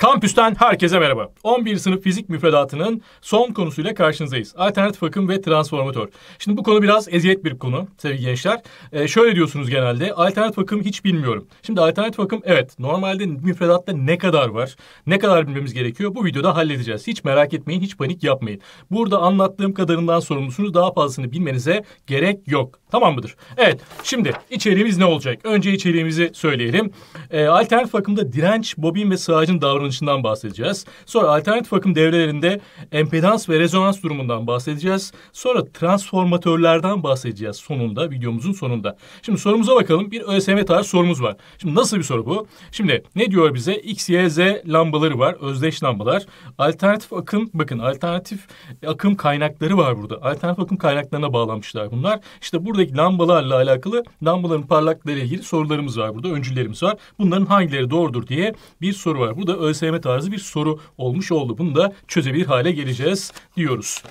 Kampüsten herkese merhaba. 11 sınıf fizik müfredatının son konusuyla karşınızdayız. Alternatif akım ve transformatör. Şimdi bu konu biraz eziyet bir konu sevgili gençler. Ee, şöyle diyorsunuz genelde alternatif akım hiç bilmiyorum. Şimdi alternatif akım evet normalde müfredatta ne kadar var? Ne kadar bilmemiz gerekiyor? Bu videoda halledeceğiz. Hiç merak etmeyin, hiç panik yapmayın. Burada anlattığım kadarından sorumlusunuz. Daha fazlasını bilmenize gerek yok. Tamam mıdır? Evet. Şimdi içeriğimiz ne olacak? Önce içeriğimizi söyleyelim. Ee, alternatif akımda direnç, bobin ve sığacın davranışı davranışından bahsedeceğiz. Sonra alternatif akım devrelerinde empedans ve rezonans durumundan bahsedeceğiz. Sonra transformatörlerden bahsedeceğiz sonunda, videomuzun sonunda. Şimdi sorumuza bakalım. Bir ÖSM tarzı sorumuz var. Şimdi nasıl bir soru bu? Şimdi ne diyor bize? X, Y, Z lambaları var. Özdeş lambalar. Alternatif akım, bakın alternatif akım kaynakları var burada. Alternatif akım kaynaklarına bağlanmışlar bunlar. İşte buradaki lambalarla alakalı lambaların parlaklıkları ile ilgili sorularımız var burada. Öncülerimiz var. Bunların hangileri doğrudur diye bir soru var. Bu da ÖSM ÖSYM tarzı bir soru olmuş oldu. Bunu da çözebilir hale geleceğiz diyoruz.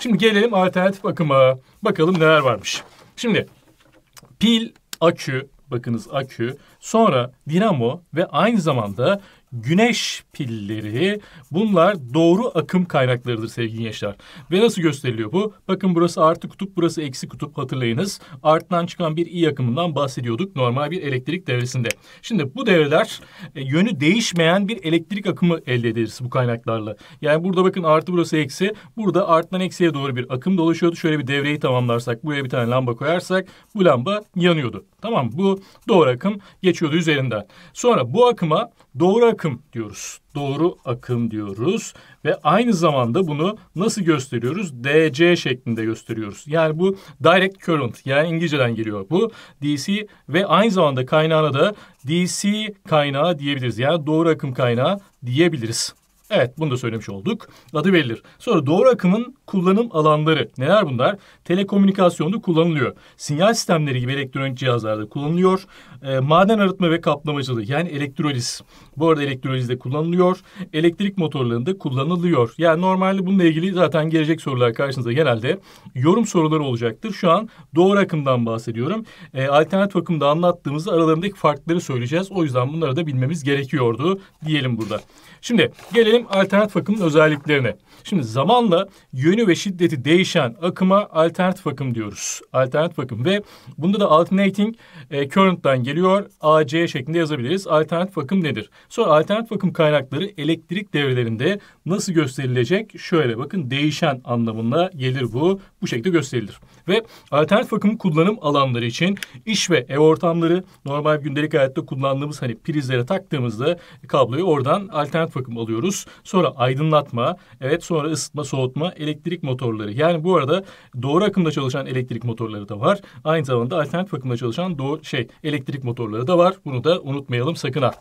Şimdi gelelim alternatif bakıma. Bakalım neler varmış. Şimdi pil, akü, bakınız akü, sonra dinamo ve aynı zamanda güneş pilleri bunlar doğru akım kaynaklarıdır sevgili gençler. Ve nasıl gösteriliyor bu? Bakın burası artı kutup, burası eksi kutup hatırlayınız. Arttan çıkan bir i akımından bahsediyorduk normal bir elektrik devresinde. Şimdi bu devreler e, yönü değişmeyen bir elektrik akımı elde ederiz bu kaynaklarla. Yani burada bakın artı burası eksi, burada arttan eksiye doğru bir akım dolaşıyordu. Şöyle bir devreyi tamamlarsak, buraya bir tane lamba koyarsak bu lamba yanıyordu. Tamam bu doğru akım geçiyordu üzerinden. Sonra bu akıma doğru akım diyoruz. Doğru akım diyoruz ve aynı zamanda bunu nasıl gösteriyoruz? DC şeklinde gösteriyoruz. Yani bu direct current yani İngilizceden geliyor bu DC ve aynı zamanda kaynağına da DC kaynağı diyebiliriz. Yani doğru akım kaynağı diyebiliriz. Evet bunu da söylemiş olduk. Adı verilir. Sonra doğru akımın kullanım alanları. Neler bunlar? Telekomünikasyonda kullanılıyor. Sinyal sistemleri gibi elektronik cihazlarda kullanılıyor. E, maden arıtma ve kaplamacılığı yani elektroliz. Bu arada elektrolizde kullanılıyor. Elektrik motorlarında kullanılıyor. Yani normalde bununla ilgili zaten gelecek sorular karşınıza genelde yorum soruları olacaktır. Şu an doğru akımdan bahsediyorum. E, alternatif akımda anlattığımızda aralarındaki farkları söyleyeceğiz. O yüzden bunları da bilmemiz gerekiyordu diyelim burada. Şimdi gelelim alternatif akımın özelliklerine. Şimdi zamanla yönü ve şiddeti değişen akıma alternatif akım diyoruz. Alternatif akım ve bunda da alternating e, current'tan geliyor. AC şeklinde yazabiliriz. Alternatif akım nedir? Sonra alternatif akım kaynakları elektrik devrelerinde nasıl gösterilecek? Şöyle bakın değişen anlamına gelir bu. Bu şekilde gösterilir. Ve alternatif akım kullanım alanları için iş ve ev ortamları normal bir gündelik hayatta kullandığımız hani prizlere taktığımızda kabloyu oradan alternatif akım alıyoruz. Sonra aydınlatma, evet sonra ısıtma, soğutma, elektrik motorları. Yani bu arada doğru akımda çalışan elektrik motorları da var. Aynı zamanda alternatif akımda çalışan doğru şey elektrik motorları da var. Bunu da unutmayalım sakın ha.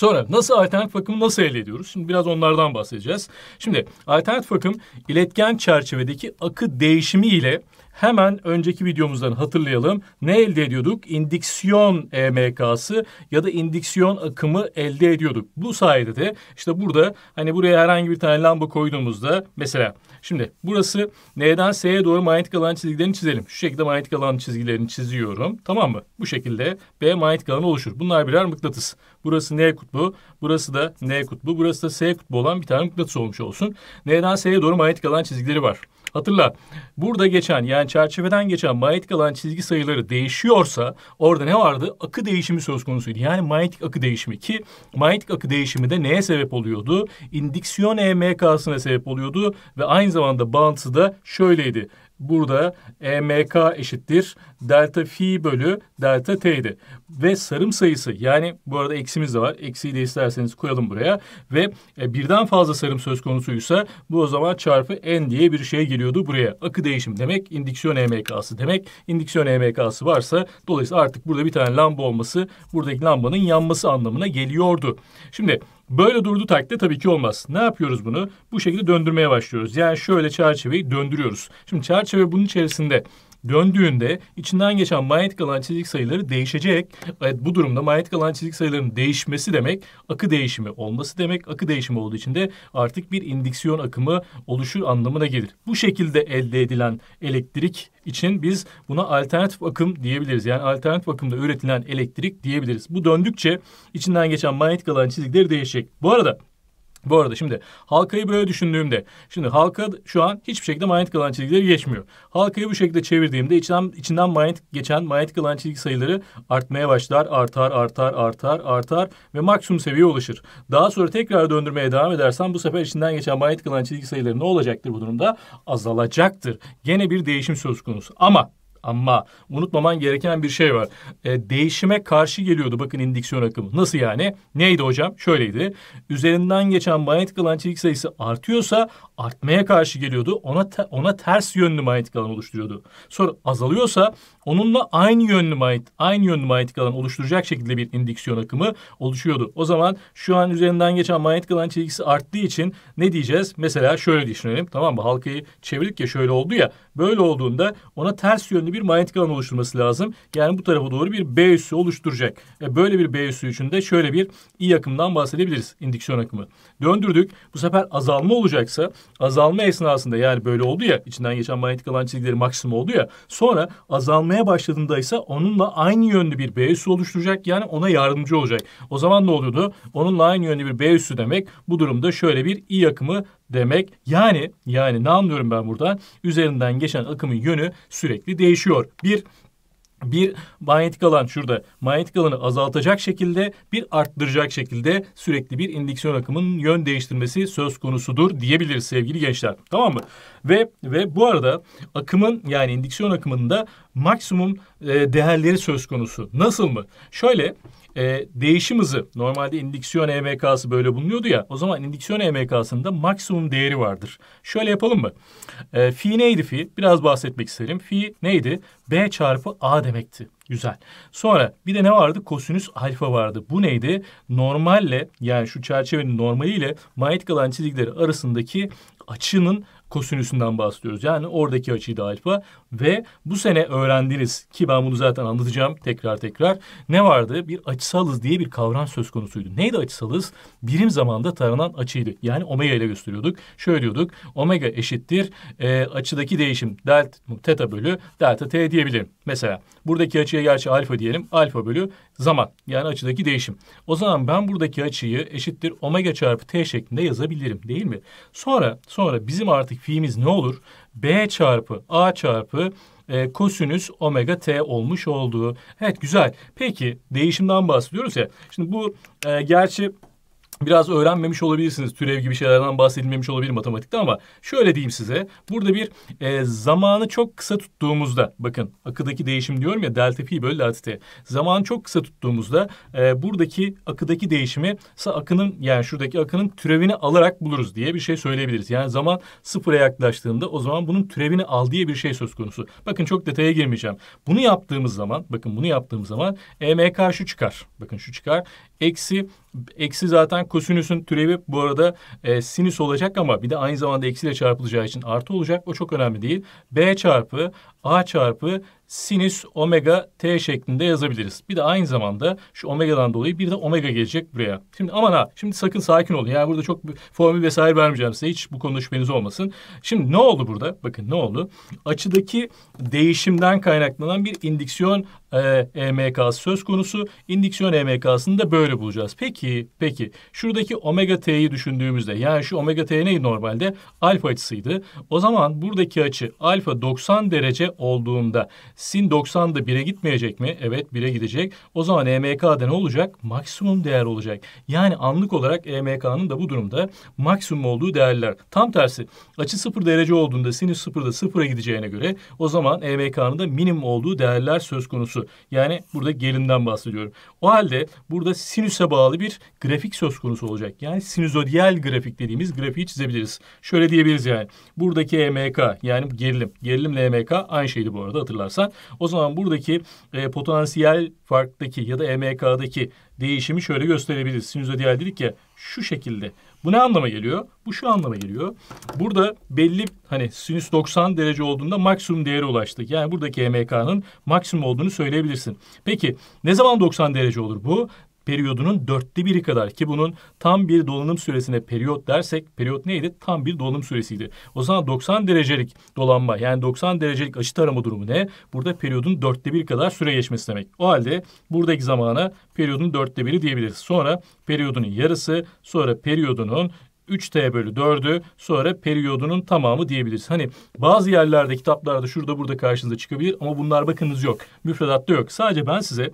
Sonra nasıl alternatif akımı nasıl elde ediyoruz? Şimdi biraz onlardan bahsedeceğiz. Şimdi alternatif akım iletken çerçevedeki akı değişimi ile hemen önceki videomuzdan hatırlayalım. Ne elde ediyorduk? İndiksiyon EMK'sı ya da indiksiyon akımı elde ediyorduk. Bu sayede de işte burada hani buraya herhangi bir tane lamba koyduğumuzda mesela Şimdi burası N'den S'ye doğru manyetik alan çizgilerini çizelim. Şu şekilde manyetik alan çizgilerini çiziyorum. Tamam mı? Bu şekilde B manyetik alanı oluşur. Bunlar birer mıknatıs. Burası N kutbu, burası da N kutbu, burası da S kutbu olan bir tane mıknatıs olmuş olsun. N'den S'ye doğru manyetik alan çizgileri var. Hatırla burada geçen yani çerçeveden geçen manyetik kalan çizgi sayıları değişiyorsa orada ne vardı? Akı değişimi söz konusuydu. Yani manyetik akı değişimi ki manyetik akı değişimi de neye sebep oluyordu? İndiksiyon EMK'sına sebep oluyordu ve aynı zamanda bağıntısı da şöyleydi burada EMK eşittir delta fi bölü delta t'ydi. Ve sarım sayısı yani bu arada eksimiz de var. Eksiyi de isterseniz koyalım buraya. Ve e, birden fazla sarım söz konusuysa bu o zaman çarpı n diye bir şey geliyordu buraya. Akı değişim demek indiksiyon EMK'sı demek. İndiksiyon EMK'sı varsa dolayısıyla artık burada bir tane lamba olması buradaki lambanın yanması anlamına geliyordu. Şimdi Böyle durduğu takdirde tabii ki olmaz. Ne yapıyoruz bunu? Bu şekilde döndürmeye başlıyoruz. Yani şöyle çerçeveyi döndürüyoruz. Şimdi çerçeve bunun içerisinde döndüğünde içinden geçen manyetik alan çizik sayıları değişecek. Evet, bu durumda manyetik alan çizik sayılarının değişmesi demek akı değişimi olması demek. Akı değişimi olduğu için de artık bir indiksiyon akımı oluşur anlamına gelir. Bu şekilde elde edilen elektrik için biz buna alternatif akım diyebiliriz. Yani alternatif akımda üretilen elektrik diyebiliriz. Bu döndükçe içinden geçen manyetik alan çizikleri değişecek. Bu arada bu arada şimdi halkayı böyle düşündüğümde şimdi halka şu an hiçbir şekilde manyetik alan çizgileri geçmiyor. Halkayı bu şekilde çevirdiğimde içinden, içinden manyetik geçen manyetik alan çizgi sayıları artmaya başlar, artar, artar, artar, artar ve maksimum seviyeye ulaşır. Daha sonra tekrar döndürmeye devam edersen bu sefer içinden geçen manyetik alan çizgi sayıları ne olacaktır bu durumda? Azalacaktır. Gene bir değişim söz konusu. Ama ama unutmaman gereken bir şey var. E, değişime karşı geliyordu bakın indiksiyon akımı. Nasıl yani? Neydi hocam? Şöyleydi. Üzerinden geçen manyetik alan çelik sayısı artıyorsa artmaya karşı geliyordu. Ona te, ona ters yönlü manyetik alan oluşturuyordu. Sonra azalıyorsa onunla aynı yönlü manyet aynı yönlü manyetik alan oluşturacak şekilde bir indiksiyon akımı oluşuyordu. O zaman şu an üzerinden geçen manyetik alan çelikisi arttığı için ne diyeceğiz? Mesela şöyle düşünelim. Tamam mı? Halkayı çevirdik ya şöyle oldu ya. Böyle olduğunda ona ters yönlü bir manyetik alan oluşturması lazım. Yani bu tarafa doğru bir B üssü oluşturacak. E böyle bir B üssü için de şöyle bir i akımdan bahsedebiliriz. indüksiyon akımı. Döndürdük. Bu sefer azalma olacaksa azalma esnasında yani böyle oldu ya içinden geçen manyetik alan çizgileri maksimum oldu ya sonra azalmaya başladığında ise onunla aynı yönlü bir B üssü oluşturacak yani ona yardımcı olacak. O zaman ne oluyordu? Onunla aynı yönlü bir B üssü demek bu durumda şöyle bir i akımı demek. Yani yani ne anlıyorum ben buradan? Üzerinden geçen akımın yönü sürekli değişiyor. Bir bir manyetik alan şurada manyetik alanı azaltacak şekilde bir arttıracak şekilde sürekli bir indüksiyon akımının yön değiştirmesi söz konusudur diyebiliriz sevgili gençler. Tamam mı? Ve ve bu arada akımın yani indüksiyon akımında maksimum e, değerleri söz konusu. Nasıl mı? Şöyle e, değişim hızı normalde indiksiyon EMK'sı böyle bulunuyordu ya o zaman indiksiyon EMK'sında maksimum değeri vardır. Şöyle yapalım mı? E, fi neydi fi? Biraz bahsetmek isterim. Fi neydi? B çarpı A demekti. Güzel. Sonra bir de ne vardı? Kosinüs alfa vardı. Bu neydi? Normalle yani şu çerçevenin normaliyle mait kalan çizgileri arasındaki açının kosinüsünden bahsediyoruz. Yani oradaki açıydı alfa ve bu sene öğrendiniz ki ben bunu zaten anlatacağım tekrar tekrar. Ne vardı? Bir açısalız diye bir kavram söz konusuydu. Neydi açısalız? Birim zamanda taranan açıydı. Yani omega ile gösteriyorduk. Şöyle diyorduk. Omega eşittir e, açıdaki değişim delta teta bölü delta t diyebilirim. Mesela buradaki açıya gerçi alfa diyelim. Alfa bölü zaman yani açıdaki değişim. O zaman ben buradaki açıyı eşittir omega çarpı t şeklinde yazabilirim değil mi? Sonra sonra bizim artık fiimiz ne olur? B çarpı A çarpı e, kosinüs omega t olmuş olduğu. Evet güzel. Peki değişimden bahsediyoruz ya. Şimdi bu e, gerçi biraz öğrenmemiş olabilirsiniz. Türev gibi şeylerden bahsedilmemiş olabilir matematikte ama şöyle diyeyim size. Burada bir e, zamanı çok kısa tuttuğumuzda bakın akıdaki değişim diyorum ya delta pi bölü delta t. Zamanı çok kısa tuttuğumuzda e, buradaki akıdaki değişimi akının yani şuradaki akının türevini alarak buluruz diye bir şey söyleyebiliriz. Yani zaman sıfıra yaklaştığında o zaman bunun türevini al diye bir şey söz konusu. Bakın çok detaya girmeyeceğim. Bunu yaptığımız zaman bakın bunu yaptığımız zaman EMK karşı çıkar. Bakın şu çıkar. Eksi Eksi zaten kosinüsün türevi bu arada e, sinüs olacak ama bir de aynı zamanda eksiyle çarpılacağı için artı olacak. O çok önemli değil. B çarpı A çarpı sinüs omega t şeklinde yazabiliriz. Bir de aynı zamanda şu omegadan dolayı bir de omega gelecek buraya. Şimdi aman ha şimdi sakın sakin olun. Yani burada çok formül vesaire vermeyeceğim size. Hiç bu konuda şüpheniz olmasın. Şimdi ne oldu burada? Bakın ne oldu? Açıdaki değişimden kaynaklanan bir indiksiyon e, EMK'sı söz konusu. İndiksiyon EMK'sını da böyle bulacağız. Peki, peki. Şuradaki omega t'yi düşündüğümüzde yani şu omega t neydi normalde? Alfa açısıydı. O zaman buradaki açı alfa 90 derece olduğunda sin 90 da 1'e gitmeyecek mi? Evet 1'e gidecek. O zaman EMK'da ne olacak? Maksimum değer olacak. Yani anlık olarak EMK'nın da bu durumda maksimum olduğu değerler. Tam tersi açı 0 derece olduğunda sinüs 0'da 0'a gideceğine göre o zaman EMK'nın da minimum olduğu değerler söz konusu. Yani burada gelinden bahsediyorum. O halde burada sinüse bağlı bir grafik söz konusu olacak. Yani sinüzoidal grafik dediğimiz grafiği çizebiliriz. Şöyle diyebiliriz yani. Buradaki EMK yani gerilim. Gerilimle EMK aynı aynı şeydi bu arada hatırlarsan. O zaman buradaki e, potansiyel farktaki ya da EMK'daki değişimi şöyle gösterebiliriz. Sinüzoidal dedik ya şu şekilde. Bu ne anlama geliyor? Bu şu anlama geliyor. Burada belli hani sinüs 90 derece olduğunda maksimum değere ulaştık. Yani buradaki EMK'nın maksimum olduğunu söyleyebilirsin. Peki ne zaman 90 derece olur bu? periyodunun dörtte biri kadar ki bunun tam bir dolanım süresine periyot dersek periyot neydi? Tam bir dolanım süresiydi. O zaman 90 derecelik dolanma yani 90 derecelik açı tarama durumu ne? Burada periyodun dörtte bir kadar süre geçmesi demek. O halde buradaki zamana periyodun dörtte biri diyebiliriz. Sonra periyodunun yarısı sonra periyodunun 3T bölü 4'ü sonra periyodunun tamamı diyebiliriz. Hani bazı yerlerde kitaplarda şurada burada karşınıza çıkabilir ama bunlar bakınız yok. Müfredatta yok. Sadece ben size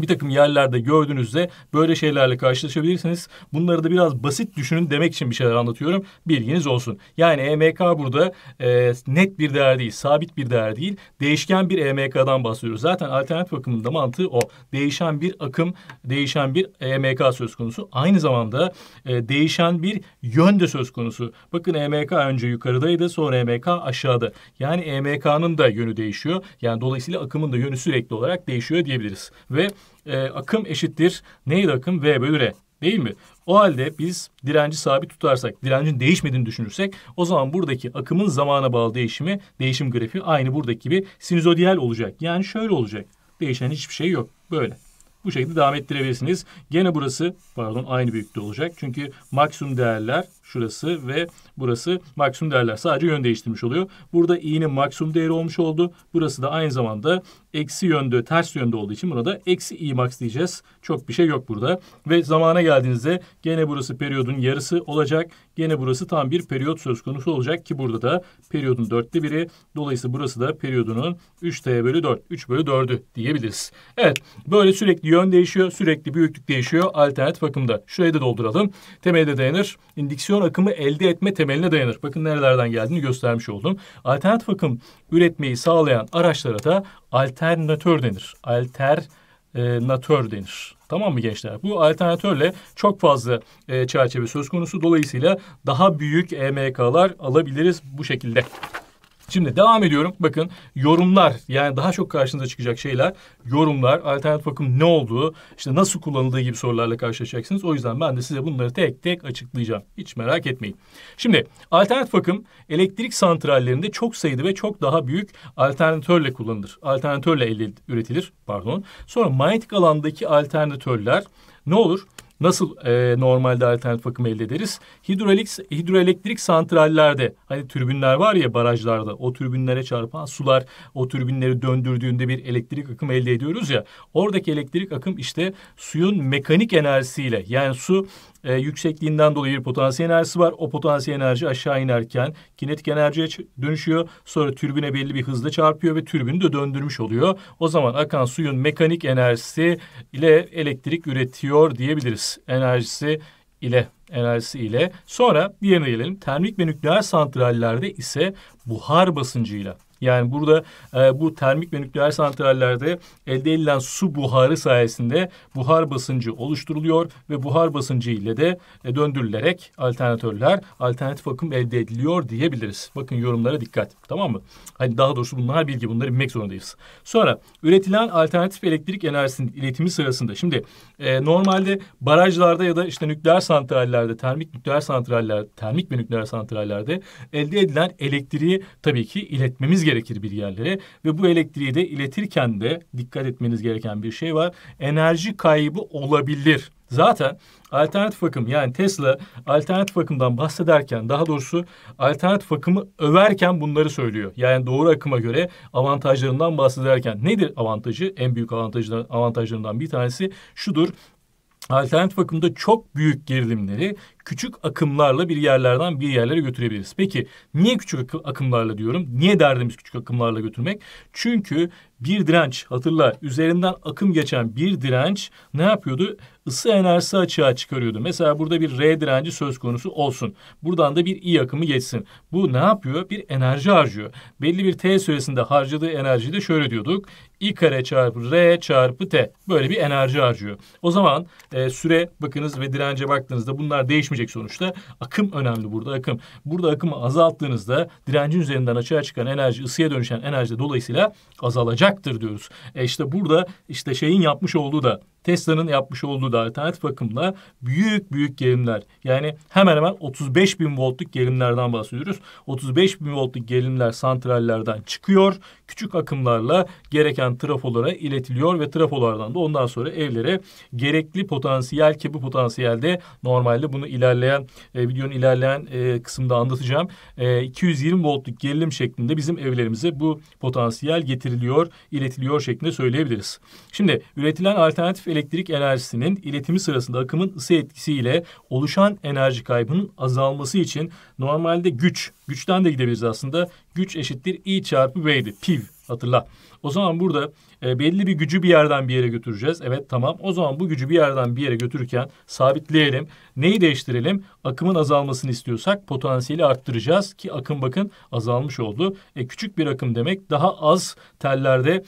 bir takım yerlerde gördüğünüzde böyle şeylerle karşılaşabilirsiniz. Bunları da biraz basit düşünün demek için bir şeyler anlatıyorum. Bilginiz olsun. Yani EMK burada e, net bir değer değil, sabit bir değer değil. Değişken bir EMK'dan bahsediyoruz. Zaten alternatif akımın da mantığı o. Değişen bir akım, değişen bir EMK söz konusu. Aynı zamanda e, değişen bir yön de söz konusu. Bakın EMK önce yukarıdaydı, sonra EMK aşağıda. Yani EMK'nın da yönü değişiyor. Yani dolayısıyla akımın da yönü sürekli olarak değişiyor diyebiliriz. Ve e, akım eşittir. Neydi akım? V bölü R. Değil mi? O halde biz direnci sabit tutarsak, direncin değişmediğini düşünürsek o zaman buradaki akımın zamana bağlı değişimi, değişim grafiği aynı buradaki gibi sinüzoidal olacak. Yani şöyle olacak. Değişen hiçbir şey yok. Böyle. Bu şekilde devam ettirebilirsiniz. Gene burası pardon aynı büyüklükte olacak. Çünkü maksimum değerler şurası ve burası maksimum değerler. Sadece yön değiştirmiş oluyor. Burada i'nin maksimum değeri olmuş oldu. Burası da aynı zamanda eksi yönde, ters yönde olduğu için burada eksi i max diyeceğiz. Çok bir şey yok burada. Ve zamana geldiğinizde gene burası periyodun yarısı olacak. Gene burası tam bir periyot söz konusu olacak ki burada da periyodun dörtte biri. Dolayısıyla burası da periyodunun 3t bölü 4, 3 bölü 4'ü diyebiliriz. Evet, böyle sürekli yön değişiyor, sürekli büyüklük değişiyor alternatif akımda. Şurayı da dolduralım. Temelde dayanır. İndiksiyon akımı elde etme temeline dayanır. Bakın nerelerden geldiğini göstermiş oldum. Alternatif akım üretmeyi sağlayan araçlara da alternatör denir. Alternatör denir. Tamam mı gençler? Bu alternatörle çok fazla e, çerçeve söz konusu. Dolayısıyla daha büyük EMK'lar alabiliriz bu şekilde. Şimdi devam ediyorum. Bakın yorumlar yani daha çok karşınıza çıkacak şeyler. Yorumlar, alternatif bakım ne olduğu, işte nasıl kullanıldığı gibi sorularla karşılaşacaksınız. O yüzden ben de size bunları tek tek açıklayacağım. Hiç merak etmeyin. Şimdi alternatif bakım elektrik santrallerinde çok sayıda ve çok daha büyük alternatörle kullanılır. Alternatörle elde, üretilir pardon. Sonra manyetik alandaki alternatörler ne olur? Nasıl e, normalde alternatif akım elde ederiz? Hidroelik, hidroelektrik santrallerde hani türbinler var ya barajlarda o türbinlere çarpan sular o türbinleri döndürdüğünde bir elektrik akım elde ediyoruz ya. Oradaki elektrik akım işte suyun mekanik enerjisiyle yani su e, yüksekliğinden dolayı bir potansiyel enerjisi var. O potansiyel enerji aşağı inerken kinetik enerjiye dönüşüyor. Sonra türbine belli bir hızla çarpıyor ve türbünü de döndürmüş oluyor. O zaman akan suyun mekanik enerjisi ile elektrik üretiyor diyebiliriz. Enerjisi ile enerjisi ile. Sonra diğerine gelelim. Termik ve nükleer santrallerde ise buhar basıncıyla yani burada e, bu termik ve nükleer santrallerde elde edilen su buharı sayesinde buhar basıncı oluşturuluyor ve buhar basıncı ile de e, döndürülerek alternatörler alternatif akım elde ediliyor diyebiliriz. Bakın yorumlara dikkat. Tamam mı? Hani daha doğrusu bunlar bilgi. Bunları bilmek zorundayız. Sonra üretilen alternatif elektrik enerjisinin iletimi sırasında şimdi e, normalde barajlarda ya da işte nükleer santrallerde, termik nükleer santraller, termik ve nükleer santrallerde elde edilen elektriği tabii ki iletmemiz gerekir bir yerlere ve bu elektriği de iletirken de dikkat etmeniz gereken bir şey var. Enerji kaybı olabilir. Zaten alternatif akım yani Tesla alternatif akımdan bahsederken daha doğrusu alternatif akımı överken bunları söylüyor. Yani doğru akıma göre avantajlarından bahsederken nedir avantajı? En büyük avantajlarından, bir tanesi şudur alternatif akımda çok büyük gerilimleri küçük akımlarla bir yerlerden bir yerlere götürebiliriz. Peki niye küçük akımlarla diyorum? Niye derdimiz küçük akımlarla götürmek? Çünkü bir direnç hatırla üzerinden akım geçen bir direnç ne yapıyordu? ısı enerjisi açığa çıkarıyordu. Mesela burada bir R direnci söz konusu olsun. Buradan da bir I akımı geçsin. Bu ne yapıyor? Bir enerji harcıyor. Belli bir T süresinde harcadığı enerji de şöyle diyorduk. I kare çarpı R çarpı T. Böyle bir enerji harcıyor. O zaman e, süre bakınız ve dirence baktığınızda bunlar değişmeyecek sonuçta. Akım önemli burada akım. Burada akımı azalttığınızda direncin üzerinden açığa çıkan enerji ısıya dönüşen enerji de dolayısıyla azalacaktır diyoruz. E işte burada işte şeyin yapmış olduğu da Tesla'nın yapmış olduğu da yılda alternatif akımla büyük büyük gerilimler yani hemen hemen 35 bin voltluk gerilimlerden bahsediyoruz. 35 bin voltluk gerilimler santrallerden çıkıyor. Küçük akımlarla gereken trafolara iletiliyor ve trafolardan da ondan sonra evlere gerekli potansiyel ki bu potansiyelde normalde bunu ilerleyen e, videonun ilerleyen e, kısımda anlatacağım. E, 220 voltluk gerilim şeklinde bizim evlerimize bu potansiyel getiriliyor, iletiliyor şeklinde söyleyebiliriz. Şimdi üretilen alternatif elektrik enerjisinin iletimi sırasında akımın ısı etkisiyle oluşan enerji kaybının azalması için normalde güç, güçten de gidebiliriz aslında. Güç eşittir I çarpı vdi Piv hatırla. O zaman burada e, belli bir gücü bir yerden bir yere götüreceğiz. Evet tamam. O zaman bu gücü bir yerden bir yere götürürken sabitleyelim. Neyi değiştirelim? Akımın azalmasını istiyorsak potansiyeli arttıracağız ki akım bakın azalmış oldu. E, küçük bir akım demek daha az tellerde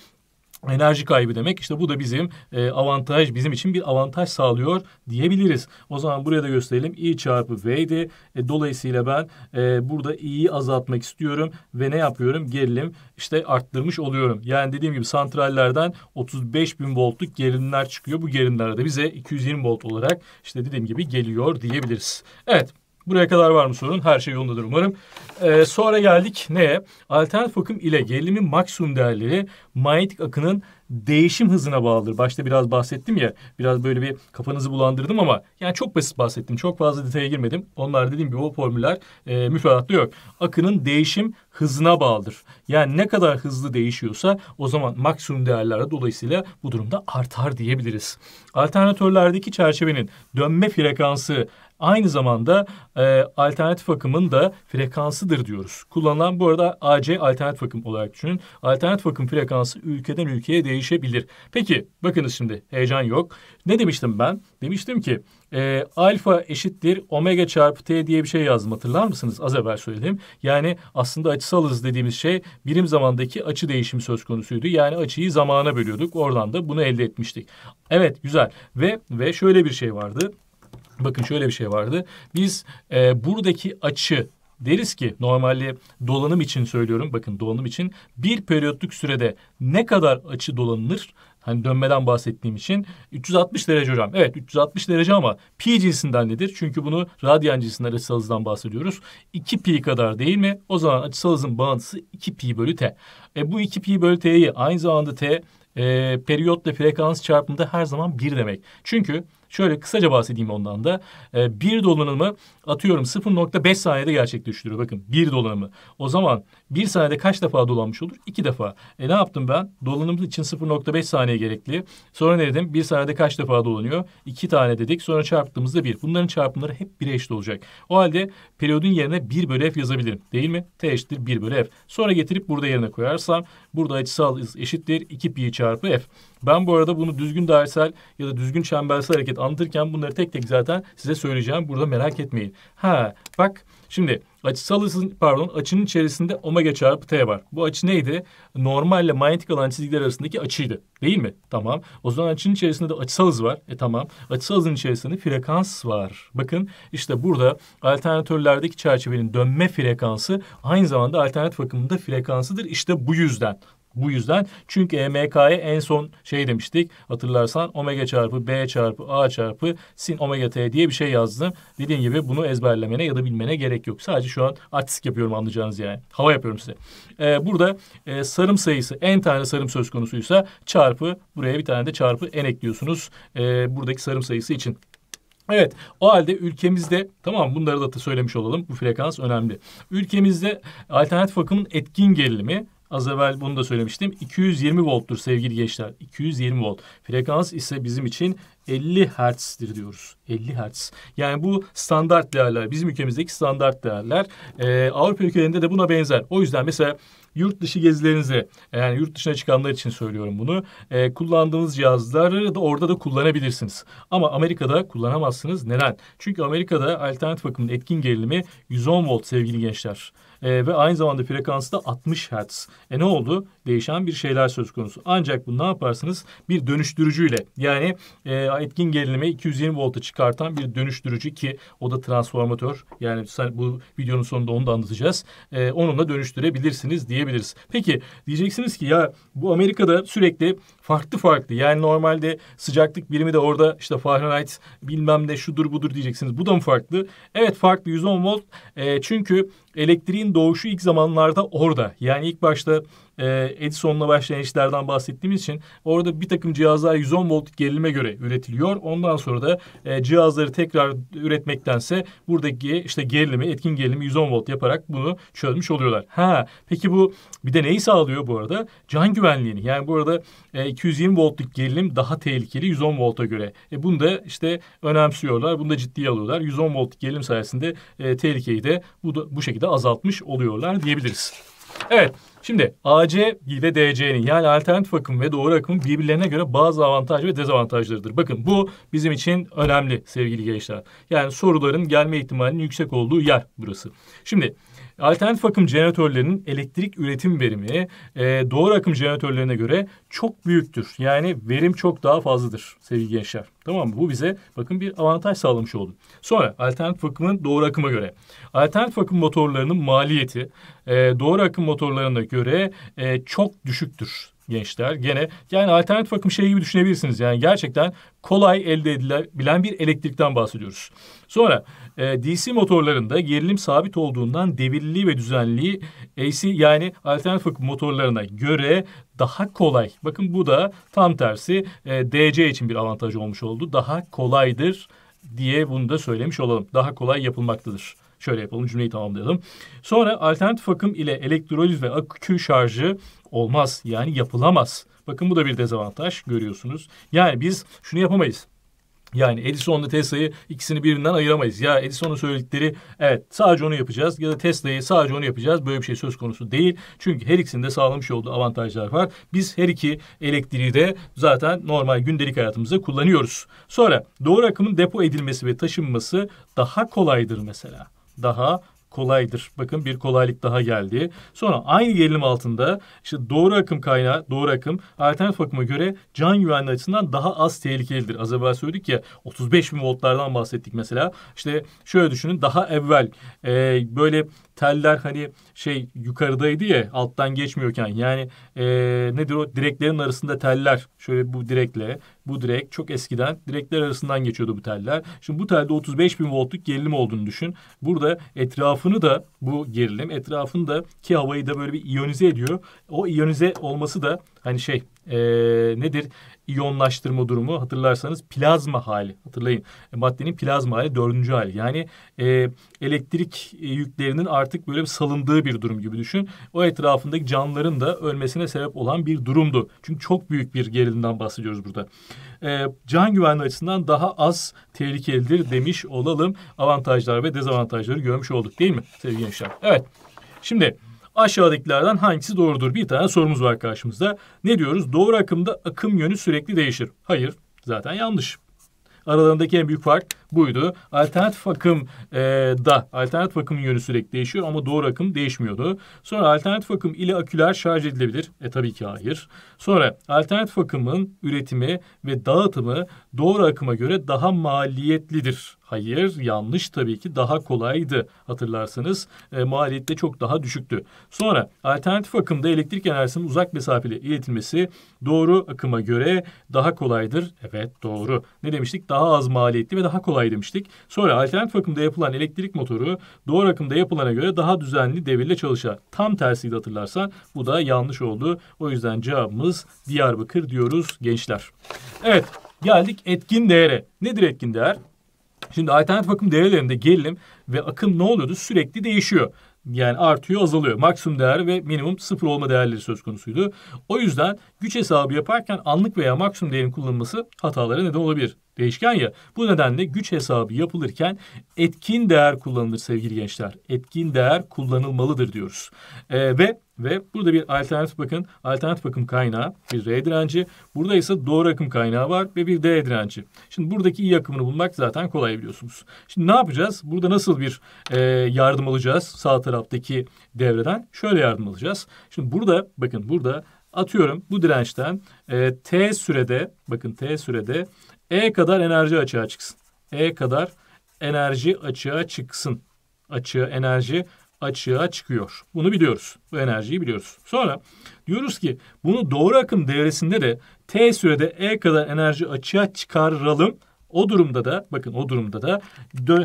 enerji kaybı demek. İşte bu da bizim e, avantaj, bizim için bir avantaj sağlıyor diyebiliriz. O zaman buraya da gösterelim. I çarpı V'di. E, dolayısıyla ben e, burada I'yi azaltmak istiyorum ve ne yapıyorum? Gerilim işte arttırmış oluyorum. Yani dediğim gibi santrallerden 35 bin voltluk gerilimler çıkıyor. Bu gerilimler de bize 220 volt olarak işte dediğim gibi geliyor diyebiliriz. Evet. Buraya kadar var mı sorun? Her şey yolundadır umarım. Ee, sonra geldik neye? Alternatif akım ile gerilimin maksimum değerleri manyetik akının değişim hızına bağlıdır. Başta biraz bahsettim ya. Biraz böyle bir kafanızı bulandırdım ama yani çok basit bahsettim. Çok fazla detaya girmedim. Onlar dediğim gibi o formüller e, müfredatta yok. Akının değişim hızına bağlıdır. Yani ne kadar hızlı değişiyorsa o zaman maksimum değerlerde dolayısıyla bu durumda artar diyebiliriz. Alternatörlerdeki çerçevenin dönme frekansı aynı zamanda e, alternatif akımın da frekansıdır diyoruz. Kullanılan bu arada AC alternatif akım olarak düşünün. Alternatif akım frekansı ülkeden ülkeye değişebilir. Peki bakınız şimdi heyecan yok. Ne demiştim ben? Demiştim ki e, alfa eşittir omega çarpı t diye bir şey yazdım hatırlar mısınız? Az evvel söyledim. Yani aslında açısal hız dediğimiz şey birim zamandaki açı değişimi söz konusuydu. Yani açıyı zamana bölüyorduk. Oradan da bunu elde etmiştik. Evet güzel ve ve şöyle bir şey vardı. Bakın şöyle bir şey vardı. Biz e, buradaki açı deriz ki normalde dolanım için söylüyorum. Bakın dolanım için bir periyotluk sürede ne kadar açı dolanılır? Hani dönmeden bahsettiğim için 360 derece hocam. Evet 360 derece ama pi cinsinden nedir? Çünkü bunu radyan cinsinden açısal hızdan bahsediyoruz. 2 pi kadar değil mi? O zaman açısal hızın bağıntısı 2 pi bölü t. E, bu 2 pi bölü t'yi aynı zamanda t e, periyotla frekans çarpımında her zaman bir demek. Çünkü Şöyle kısaca bahsedeyim ondan da. E, bir dolanımı atıyorum 0.5 saniyede gerçekleştiriyor. Bakın bir dolanımı. O zaman bir saniyede kaç defa dolanmış olur? İki defa. E ne yaptım ben? Dolanım için 0.5 saniye gerekli. Sonra ne dedim? Bir saniyede kaç defa dolanıyor? İki tane dedik. Sonra çarptığımızda bir. Bunların çarpımları hep bire eşit olacak. O halde periyodun yerine bir bölü f yazabilirim. Değil mi? T eşittir bir bölü f. Sonra getirip burada yerine koyarsam burada açısal eşittir 2 pi çarpı f. Ben bu arada bunu düzgün dairesel ya da düzgün çembersel hareket anlatırken bunları tek tek zaten size söyleyeceğim. Burada merak etmeyin. Ha bak şimdi açısal pardon açının içerisinde omega çarpı t var. Bu açı neydi? Normalle manyetik alan çizgiler arasındaki açıydı. Değil mi? Tamam. O zaman açının içerisinde de açısal hız var. E tamam. Açısal hızın içerisinde frekans var. Bakın işte burada alternatörlerdeki çerçevenin dönme frekansı aynı zamanda alternatif akımında frekansıdır. İşte bu yüzden. Bu yüzden çünkü EMK'ye en son şey demiştik hatırlarsan omega çarpı B çarpı A çarpı sin omega T diye bir şey yazdım. Dediğim gibi bunu ezberlemene ya da bilmene gerek yok. Sadece şu an artistik yapıyorum anlayacağınız yani. Hava yapıyorum size. Ee, burada e, sarım sayısı en tane sarım söz konusuysa çarpı buraya bir tane de çarpı n ekliyorsunuz. E, buradaki sarım sayısı için. Evet o halde ülkemizde tamam bunları da söylemiş olalım bu frekans önemli. Ülkemizde alternatif akımın etkin gerilimi Az evvel bunu da söylemiştim. 220 volttur sevgili gençler. 220 volt. Frekans ise bizim için 50 Hz'dir diyoruz. 50 Hz. Yani bu standart değerler. Bizim ülkemizdeki standart değerler. Ee, Avrupa ülkelerinde de buna benzer. O yüzden mesela yurt dışı gezilerinizi, yani yurt dışına çıkanlar için söylüyorum bunu. E, kullandığınız cihazları da orada da kullanabilirsiniz. Ama Amerika'da kullanamazsınız. Neden? Çünkü Amerika'da alternatif akımın etkin gerilimi 110 volt sevgili gençler. E, ve aynı zamanda frekansı da 60 Hz. E ne oldu? Değişen bir şeyler söz konusu. Ancak bunu ne yaparsınız? Bir dönüştürücüyle yani e, etkin gerilimi 220 volta çıkartan bir dönüştürücü ki o da transformatör. Yani bu videonun sonunda onu da anlatacağız. E, onunla dönüştürebilirsiniz diyebiliriz. Peki diyeceksiniz ki ya bu Amerika'da sürekli farklı farklı. Yani normalde sıcaklık birimi de orada işte Fahrenheit bilmem ne şudur budur diyeceksiniz. Bu da mı farklı? Evet farklı 110 volt. E, çünkü elektriğin doğuşu ilk zamanlarda orada. Yani ilk başta e, Edison'la başlayan işlerden bahsettiğimiz için orada bir takım cihazlar 110 volt gerilime göre üretiliyor. Ondan sonra da e, cihazları tekrar üretmektense buradaki işte gerilimi, etkin gerilimi 110 volt yaparak bunu çözmüş oluyorlar. Ha peki bu bir de neyi sağlıyor bu arada? Can güvenliğini. Yani bu arada e, 220 voltluk gerilim daha tehlikeli 110 volta göre. E, bunu da işte önemsiyorlar. Bunu da ciddiye alıyorlar. 110 voltluk gerilim sayesinde e, tehlikeyi de bu, da, bu şekilde azaltmış oluyorlar diyebiliriz. Evet. Şimdi AC ve DC'nin yani alternatif akım ve doğru akım birbirlerine göre bazı avantaj ve dezavantajlarıdır. Bakın bu bizim için önemli sevgili gençler. Yani soruların gelme ihtimalinin yüksek olduğu yer burası. Şimdi Alternatif akım jeneratörlerinin elektrik üretim verimi e, doğru akım jeneratörlerine göre çok büyüktür. Yani verim çok daha fazladır sevgili gençler. Tamam mı? Bu bize bakın bir avantaj sağlamış oldu. Sonra alternatif akımın doğru akıma göre. Alternatif akım motorlarının maliyeti e, doğru akım motorlarına göre e, çok düşüktür gençler gene. Yani alternatif akım şey gibi düşünebilirsiniz. Yani gerçekten kolay elde edilebilen bir elektrikten bahsediyoruz. Sonra e, DC motorlarında gerilim sabit olduğundan devirliliği ve düzenliği AC yani alternatif akım motorlarına göre daha kolay. Bakın bu da tam tersi e, DC için bir avantaj olmuş oldu. Daha kolaydır diye bunu da söylemiş olalım. Daha kolay yapılmaktadır. Şöyle yapalım cümleyi tamamlayalım. Sonra alternatif akım ile elektroliz ve akü şarjı olmaz. Yani yapılamaz. Bakın bu da bir dezavantaj görüyorsunuz. Yani biz şunu yapamayız. Yani Edison'la Tesla'yı ikisini birbirinden ayıramayız. Ya Edison'un söyledikleri evet sadece onu yapacağız ya da Tesla'yı sadece onu yapacağız. Böyle bir şey söz konusu değil. Çünkü her ikisinde sağlamış olduğu avantajlar var. Biz her iki elektriği de zaten normal gündelik hayatımızda kullanıyoruz. Sonra doğru akımın depo edilmesi ve taşınması daha kolaydır mesela. Daha kolaydır. Bakın bir kolaylık daha geldi. Sonra aynı gerilim altında işte doğru akım kaynağı, doğru akım alternatif akıma göre can güvenliği açısından daha az tehlikelidir. Az evvel söyledik ya 35 bin voltlardan bahsettik mesela. İşte şöyle düşünün daha evvel e, böyle teller hani şey yukarıdaydı ya alttan geçmiyorken yani e, nedir o direklerin arasında teller şöyle bu direkle bu direk çok eskiden direkler arasından geçiyordu bu teller. Şimdi bu telde 35 bin voltluk gerilim olduğunu düşün. Burada etrafını da bu gerilim etrafını da ki havayı da böyle bir iyonize ediyor. O iyonize olması da hani şey ee, nedir? iyonlaştırma durumu hatırlarsanız plazma hali hatırlayın. E, maddenin plazma hali dördüncü hali. Yani e, elektrik e, yüklerinin artık böyle bir salındığı bir durum gibi düşün. O etrafındaki canlıların da ölmesine sebep olan bir durumdu. Çünkü çok büyük bir gerilimden bahsediyoruz burada. E, can güvenliği açısından daha az tehlikelidir demiş olalım. Avantajlar ve dezavantajları görmüş olduk değil mi sevgili gençler? Evet. Şimdi Aşağıdakilerden hangisi doğrudur? Bir tane sorumuz var karşımızda. Ne diyoruz? Doğru akımda akım yönü sürekli değişir. Hayır, zaten yanlış. Aralarındaki en büyük fark buydu. Alternatif akım e, da alternatif akımın yönü sürekli değişiyor ama doğru akım değişmiyordu. Sonra alternatif akım ile aküler şarj edilebilir. E tabii ki hayır. Sonra alternatif akımın üretimi ve dağıtımı doğru akıma göre daha maliyetlidir. Hayır yanlış tabii ki daha kolaydı hatırlarsanız e, maliyette çok daha düşüktü. Sonra alternatif akımda elektrik enerjisinin uzak mesafeli iletilmesi doğru akıma göre daha kolaydır. Evet doğru. Ne demiştik? Daha az maliyetli ve daha kolay kolay demiştik. Sonra alternatif akımda yapılan elektrik motoru doğru akımda yapılana göre daha düzenli devirle çalışa, Tam tersiydi hatırlarsan bu da yanlış oldu. O yüzden cevabımız Diyarbakır diyoruz gençler. Evet geldik etkin değere. Nedir etkin değer? Şimdi alternatif akım değerlerinde gerilim ve akım ne oluyordu? Sürekli değişiyor. Yani artıyor azalıyor. Maksimum değer ve minimum sıfır olma değerleri söz konusuydu. O yüzden güç hesabı yaparken anlık veya maksimum değerin kullanılması hatalara neden olabilir değişken ya. Bu nedenle güç hesabı yapılırken etkin değer kullanılır sevgili gençler. Etkin değer kullanılmalıdır diyoruz. Ee, ve ve burada bir alternatif bakın. Alternatif bakım kaynağı bir R direnci. Burada ise doğru akım kaynağı var ve bir D direnci. Şimdi buradaki iyi akımını bulmak zaten kolay biliyorsunuz. Şimdi ne yapacağız? Burada nasıl bir e, yardım alacağız sağ taraftaki devreden? Şöyle yardım alacağız. Şimdi burada bakın burada atıyorum bu dirençten e, T sürede bakın T sürede e kadar enerji açığa çıksın. E kadar enerji açığa çıksın. Açığa enerji açığa çıkıyor. Bunu biliyoruz. Bu enerjiyi biliyoruz. Sonra diyoruz ki bunu doğru akım devresinde de T sürede E kadar enerji açığa çıkaralım. O durumda da bakın o durumda da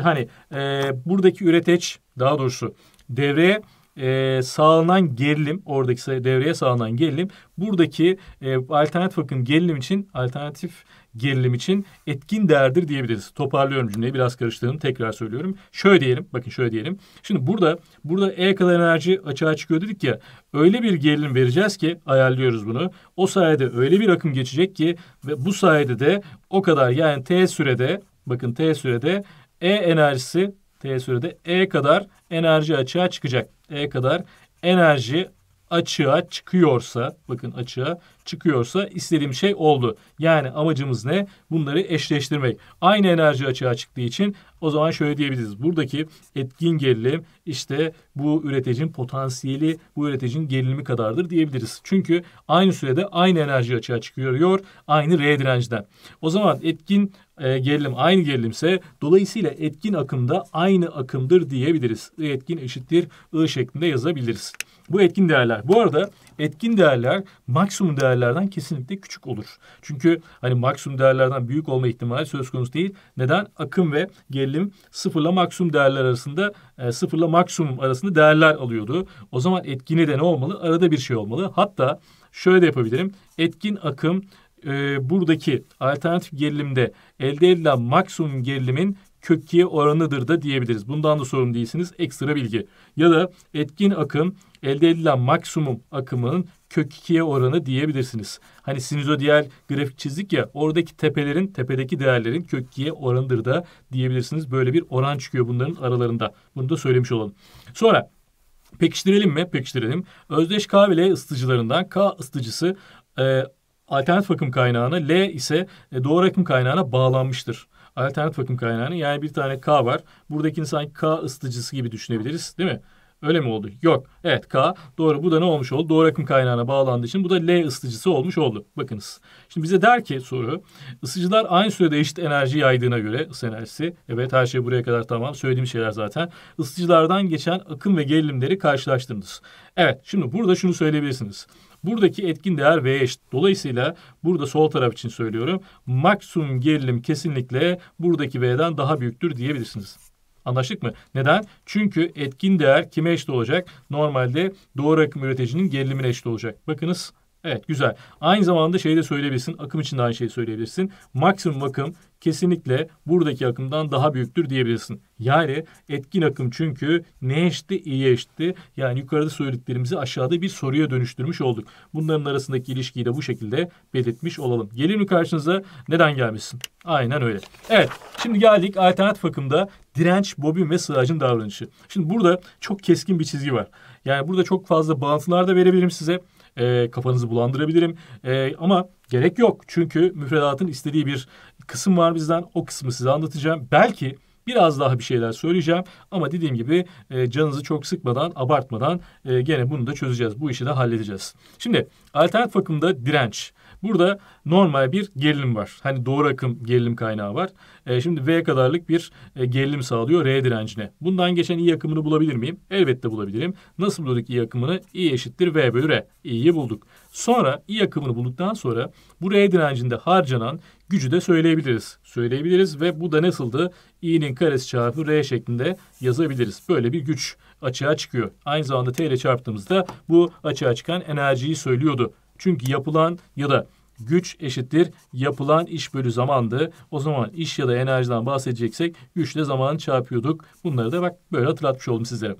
hani e, buradaki üreteç daha doğrusu devreye e, sağlanan gerilim oradaki devreye sağlanan gerilim buradaki e, alternatif akım gerilim için alternatif gerilim için etkin değerdir diyebiliriz. Toparlıyorum cümleyi biraz karıştığını tekrar söylüyorum. Şöyle diyelim bakın şöyle diyelim. Şimdi burada burada E kadar enerji açığa çıkıyor dedik ya öyle bir gerilim vereceğiz ki ayarlıyoruz bunu. O sayede öyle bir akım geçecek ki ve bu sayede de o kadar yani T sürede bakın T sürede E enerjisi T sürede E kadar enerji açığa çıkacak. E kadar enerji açığa çıkıyorsa bakın açığa çıkıyorsa istediğim şey oldu. Yani amacımız ne? Bunları eşleştirmek. Aynı enerji açığa çıktığı için o zaman şöyle diyebiliriz. Buradaki etkin gerilim işte bu üreticinin potansiyeli bu üreticinin gerilimi kadardır diyebiliriz. Çünkü aynı sürede aynı enerji açığa çıkıyor aynı R direncden. O zaman etkin e, gerilim aynı gerilimse dolayısıyla etkin akımda aynı akımdır diyebiliriz. E etkin eşittir I şeklinde yazabiliriz. Bu etkin değerler. Bu arada etkin değerler maksimum değerlerden kesinlikle küçük olur. Çünkü hani maksimum değerlerden büyük olma ihtimali söz konusu değil. Neden? Akım ve gerilim sıfırla maksimum değerler arasında e, sıfırla maksimum arasında değerler alıyordu. O zaman etkini de ne olmalı? Arada bir şey olmalı. Hatta şöyle de yapabilirim. Etkin akım e, buradaki alternatif gerilimde elde edilen maksimum gerilimin kökkiye oranıdır da diyebiliriz. Bundan da sorumlu değilsiniz. Ekstra bilgi. Ya da etkin akım elde edilen maksimum akımın kök 2'ye oranı diyebilirsiniz. Hani sinüzodiyal grafik çizdik ya oradaki tepelerin tepedeki değerlerin kök 2'ye oranıdır da diyebilirsiniz. Böyle bir oran çıkıyor bunların aralarında. Bunu da söylemiş olalım. Sonra pekiştirelim mi? Pekiştirelim. Özdeş K ve L ısıtıcılarından K ısıtıcısı e, alternatif akım kaynağına L ise e, doğru akım kaynağına bağlanmıştır alternatif akım kaynağını yani bir tane K var. Buradaki insan K ısıtıcısı gibi düşünebiliriz değil mi? Öyle mi oldu? Yok. Evet K. Doğru. Bu da ne olmuş oldu? Doğru akım kaynağına bağlandığı için bu da L ısıtıcısı olmuş oldu. Bakınız. Şimdi bize der ki soru. Isıtıcılar aynı sürede eşit enerji yaydığına göre ısı enerjisi. Evet her şey buraya kadar tamam. Söylediğim şeyler zaten. Isıcılardan geçen akım ve gerilimleri karşılaştırınız. Evet. Şimdi burada şunu söyleyebilirsiniz. Buradaki etkin değer V eşit. Dolayısıyla burada sol taraf için söylüyorum. Maksimum gerilim kesinlikle buradaki V'den daha büyüktür diyebilirsiniz. Anlaştık mı? Neden? Çünkü etkin değer kime eşit olacak? Normalde doğru akım üreticinin gerilimine eşit olacak. Bakınız Evet güzel. Aynı zamanda şeyi de söyleyebilirsin. Akım için de aynı şeyi söyleyebilirsin. Maksimum akım kesinlikle buradaki akımdan daha büyüktür diyebilirsin. Yani etkin akım çünkü ne eşitti? iyi eşitti. Yani yukarıda söylediklerimizi aşağıda bir soruya dönüştürmüş olduk. Bunların arasındaki ilişkiyi de bu şekilde belirtmiş olalım. Gelir mi karşınıza? Neden gelmişsin? Aynen öyle. Evet şimdi geldik alternatif akımda direnç, bobin ve sığacın davranışı. Şimdi burada çok keskin bir çizgi var. Yani burada çok fazla bağıntılar da verebilirim size e, kafanızı bulandırabilirim. E, ama gerek yok. Çünkü müfredatın istediği bir kısım var bizden. O kısmı size anlatacağım. Belki biraz daha bir şeyler söyleyeceğim ama dediğim gibi e, canınızı çok sıkmadan, abartmadan e, gene bunu da çözeceğiz. Bu işi de halledeceğiz. Şimdi alternatif akımda direnç. Burada normal bir gerilim var. Hani doğru akım gerilim kaynağı var. E, şimdi V kadarlık bir e, gerilim sağlıyor R direncine. Bundan geçen I akımını bulabilir miyim? Elbette bulabilirim. Nasıl bulduk I akımını? I eşittir V bölü R. I'yi bulduk. Sonra I akımını bulduktan sonra bu R direncinde harcanan gücü de söyleyebiliriz. Söyleyebiliriz ve bu da nasıldı? i'nin karesi çarpı r şeklinde yazabiliriz. Böyle bir güç açığa çıkıyor. Aynı zamanda t ile çarptığımızda bu açığa çıkan enerjiyi söylüyordu. Çünkü yapılan ya da güç eşittir yapılan iş bölü zamandı. O zaman iş ya da enerjiden bahsedeceksek güçle zamanı çarpıyorduk. Bunları da bak böyle hatırlatmış oldum sizlere.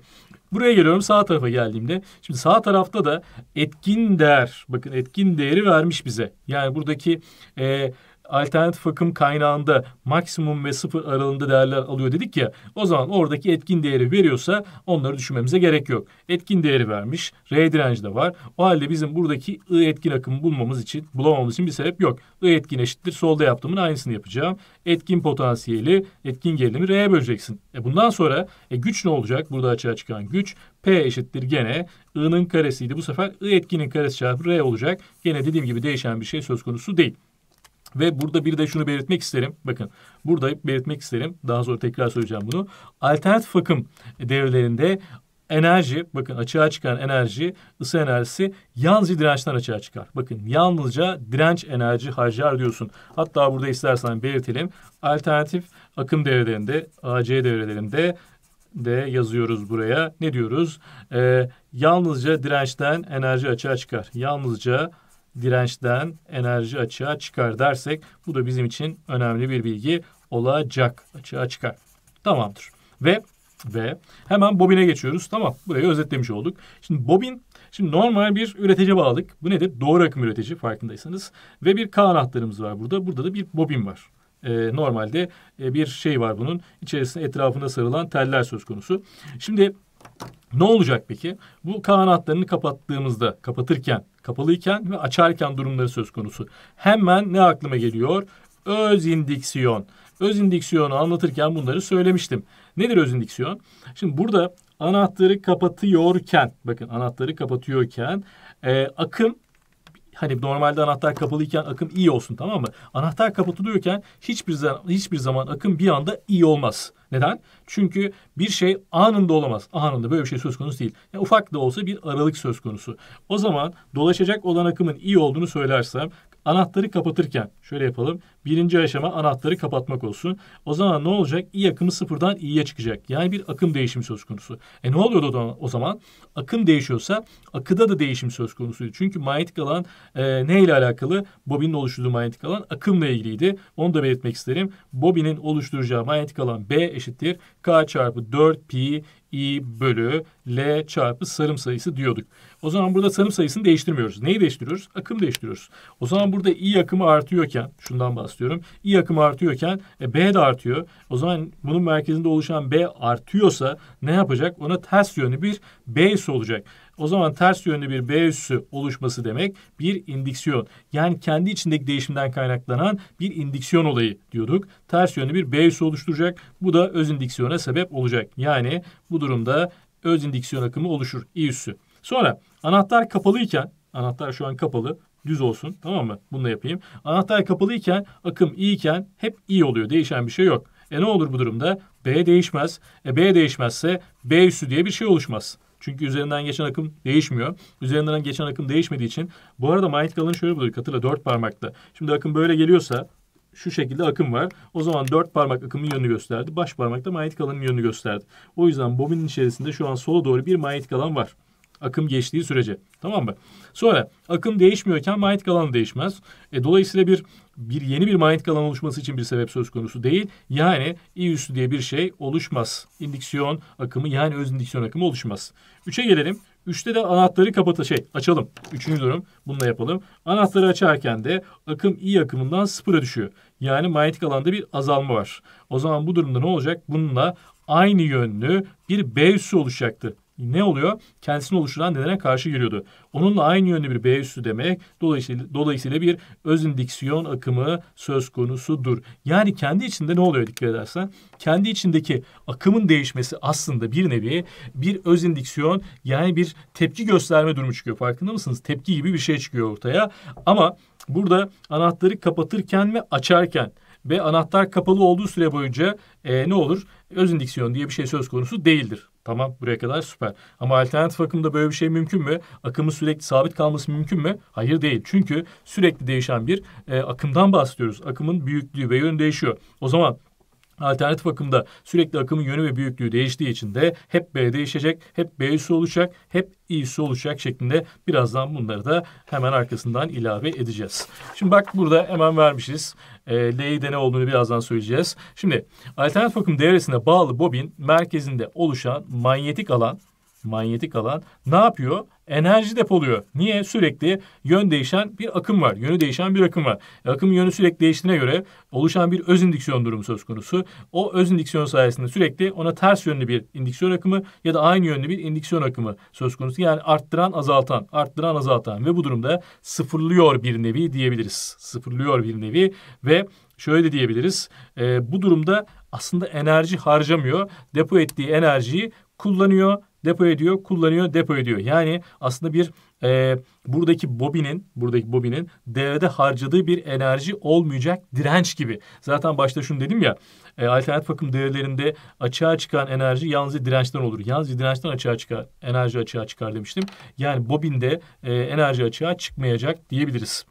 Buraya geliyorum sağ tarafa geldiğimde. Şimdi sağ tarafta da etkin değer, bakın etkin değeri vermiş bize. Yani buradaki e, alternatif akım kaynağında maksimum ve sıfır aralığında değerler alıyor dedik ya. O zaman oradaki etkin değeri veriyorsa onları düşünmemize gerek yok. Etkin değeri vermiş. R direnci de var. O halde bizim buradaki I etkin akımı bulmamız için, bulamamız için bir sebep yok. I etkin eşittir. Solda yaptığımın aynısını yapacağım. Etkin potansiyeli, etkin gerilimi R'ye böleceksin. E bundan sonra e güç ne olacak? Burada açığa çıkan güç P eşittir gene I'nın karesiydi. Bu sefer I etkinin karesi çarpı R olacak. Gene dediğim gibi değişen bir şey söz konusu değil. Ve burada bir de şunu belirtmek isterim. Bakın burada belirtmek isterim. Daha sonra tekrar söyleyeceğim bunu. Alternatif akım devrelerinde enerji, bakın açığa çıkan enerji, ısı enerjisi yalnızca dirençten açığa çıkar. Bakın yalnızca direnç enerji harcar diyorsun. Hatta burada istersen belirtelim. Alternatif akım devrelerinde, AC devrelerinde de yazıyoruz buraya. Ne diyoruz? Ee, yalnızca dirençten enerji açığa çıkar. Yalnızca dirençten enerji açığa çıkar dersek bu da bizim için önemli bir bilgi olacak. Açığa çıkar. Tamamdır. Ve ve hemen bobine geçiyoruz. Tamam burayı özetlemiş olduk. Şimdi bobin şimdi normal bir üretici bağladık. Bu nedir? Doğru akım üretici farkındaysanız. Ve bir K anahtarımız var burada. Burada da bir bobin var. Ee, normalde e, bir şey var bunun. İçerisinde etrafında sarılan teller söz konusu. Şimdi ne olacak peki? Bu kanatlarını kapattığımızda, kapatırken, kapalıyken ve açarken durumları söz konusu. Hemen ne aklıma geliyor? Öz indiksiyon. Öz indiksiyonu anlatırken bunları söylemiştim. Nedir öz indiksiyon? Şimdi burada anahtarı kapatıyorken, bakın anahtarı kapatıyorken e, akım hani normalde anahtar kapalıyken akım iyi olsun tamam mı? Anahtar kapatılıyorken hiçbir zaman hiçbir zaman akım bir anda iyi olmaz. Neden? Çünkü bir şey anında olamaz. Anında böyle bir şey söz konusu değil. Yani ufak da olsa bir aralık söz konusu. O zaman dolaşacak olan akımın iyi olduğunu söylersem anahtarı kapatırken şöyle yapalım. Birinci aşama anahtarı kapatmak olsun. O zaman ne olacak? İ akımı sıfırdan i'ye çıkacak. Yani bir akım değişimi söz konusu. E ne oluyordu o zaman? Akım değişiyorsa akıda da değişim söz konusuydu. Çünkü manyetik alan e, neyle alakalı? Bobinin oluşturduğu manyetik alan akımla ilgiliydi. Onu da belirtmek isterim. Bobinin oluşturacağı manyetik alan B eşittir. K çarpı 4 pi i bölü l çarpı sarım sayısı diyorduk. O zaman burada sarım sayısını değiştirmiyoruz. Neyi değiştiriyoruz? Akım değiştiriyoruz. O zaman burada i akımı artıyorken şundan bahsediyorum istiyorum. I akımı artıyorken e, B de artıyor. O zaman bunun merkezinde oluşan B artıyorsa ne yapacak? Ona ters yönlü bir B üssü olacak. O zaman ters yönlü bir B üssü oluşması demek bir indiksiyon. Yani kendi içindeki değişimden kaynaklanan bir indiksiyon olayı diyorduk. Ters yönlü bir B üssü oluşturacak. Bu da öz indiksiyona sebep olacak. Yani bu durumda öz indiksiyon akımı oluşur. İ üssü. Sonra anahtar kapalıyken anahtar şu an kapalı düz olsun. Tamam mı? Bunu da yapayım. Anahtar kapalıyken akım iyiyken hep iyi oluyor. Değişen bir şey yok. E ne olur bu durumda? B değişmez. E B değişmezse B üssü diye bir şey oluşmaz. Çünkü üzerinden geçen akım değişmiyor. Üzerinden geçen akım değişmediği için. Bu arada manyetik alanı şöyle bulduk. Hatırla dört parmakta. Şimdi akım böyle geliyorsa şu şekilde akım var. O zaman dört parmak akımın yönünü gösterdi. Baş parmak da manyetik alanın yönünü gösterdi. O yüzden bobinin içerisinde şu an sola doğru bir manyetik alan var. Akım geçtiği sürece. Tamam mı? Sonra akım değişmiyorken manyetik alan değişmez. E, dolayısıyla bir bir yeni bir manyetik alan oluşması için bir sebep söz konusu değil. Yani i üstü diye bir şey oluşmaz. İndüksiyon akımı yani öz indüksiyon akımı oluşmaz. Üçe gelelim. Üçte de anahtarı kapata şey açalım. Üçüncü durum bununla yapalım. Anahtarı açarken de akım i akımından sıfıra düşüyor. Yani manyetik alanda bir azalma var. O zaman bu durumda ne olacak? Bununla aynı yönlü bir B üssü oluşacaktı ne oluyor? Kendisini oluşturan nedene karşı giriyordu. Onunla aynı yönlü bir B üssü demek dolayısıyla, dolayısıyla bir özün diksiyon akımı söz konusudur. Yani kendi içinde ne oluyor dikkat edersen? Kendi içindeki akımın değişmesi aslında bir nevi bir özün diksiyon yani bir tepki gösterme durumu çıkıyor. Farkında mısınız? Tepki gibi bir şey çıkıyor ortaya. Ama burada anahtarı kapatırken ve açarken ve anahtar kapalı olduğu süre boyunca e, ne olur? Özün diksiyon diye bir şey söz konusu değildir. Tamam buraya kadar süper. Ama alternatif akımda böyle bir şey mümkün mü? Akımın sürekli sabit kalması mümkün mü? Hayır değil. Çünkü sürekli değişen bir e, akımdan bahsediyoruz. Akımın büyüklüğü ve yönü değişiyor. O zaman Alternatif akımda sürekli akımın yönü ve büyüklüğü değiştiği için de hep B değişecek, hep B B'si olacak, hep İ'si olacak şeklinde birazdan bunları da hemen arkasından ilave edeceğiz. Şimdi bak burada hemen vermişiz. E, L'yi de ne olduğunu birazdan söyleyeceğiz. Şimdi alternatif akım devresine bağlı bobin merkezinde oluşan manyetik alan manyetik alan ne yapıyor? Enerji depoluyor. Niye? Sürekli yön değişen bir akım var. Yönü değişen bir akım var. E, akım yönü sürekli değiştiğine göre oluşan bir öz indiksiyon durumu söz konusu. O öz indiksiyon sayesinde sürekli ona ters yönlü bir indiksiyon akımı ya da aynı yönlü bir indiksiyon akımı söz konusu. Yani arttıran azaltan, arttıran azaltan ve bu durumda sıfırlıyor bir nevi diyebiliriz. Sıfırlıyor bir nevi ve şöyle de diyebiliriz. E, bu durumda aslında enerji harcamıyor. Depo ettiği enerjiyi kullanıyor, depo ediyor, kullanıyor, depo ediyor. Yani aslında bir e, buradaki bobinin, buradaki bobinin devrede harcadığı bir enerji olmayacak direnç gibi. Zaten başta şunu dedim ya, e, alternatif akım değerlerinde açığa çıkan enerji yalnızca dirençten olur. Yalnızca dirençten açığa çıkar, enerji açığa çıkar demiştim. Yani bobinde e, enerji açığa çıkmayacak diyebiliriz.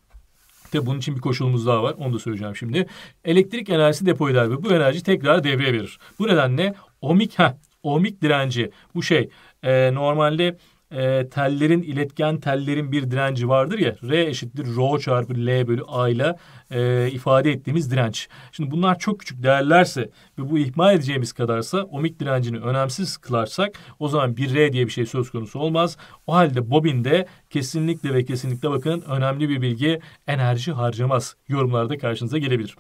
Ve bunun için bir koşulumuz daha var. Onu da söyleyeceğim şimdi. Elektrik enerjisi depo eder ve bu enerji tekrar devreye verir. Bu nedenle omik heh, ohmik direnci bu şey e, normalde e, tellerin iletken tellerin bir direnci vardır ya R eşittir Rho çarpı L bölü A ile e, ifade ettiğimiz direnç. Şimdi bunlar çok küçük değerlerse ve bu ihmal edeceğimiz kadarsa omik direncini önemsiz kılarsak o zaman bir R diye bir şey söz konusu olmaz. O halde bobinde kesinlikle ve kesinlikle bakın önemli bir bilgi enerji harcamaz. Yorumlarda karşınıza gelebilir.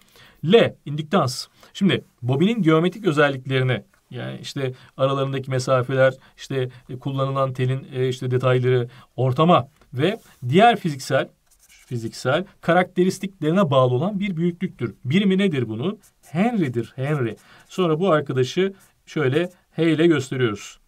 L indiktans. Şimdi bobinin geometrik özelliklerini yani işte aralarındaki mesafeler, işte e, kullanılan telin e, işte detayları, ortama ve diğer fiziksel fiziksel karakteristiklerine bağlı olan bir büyüklüktür. Birimi nedir bunu? Henry'dir, Henry. Sonra bu arkadaşı şöyle H ile gösteriyoruz.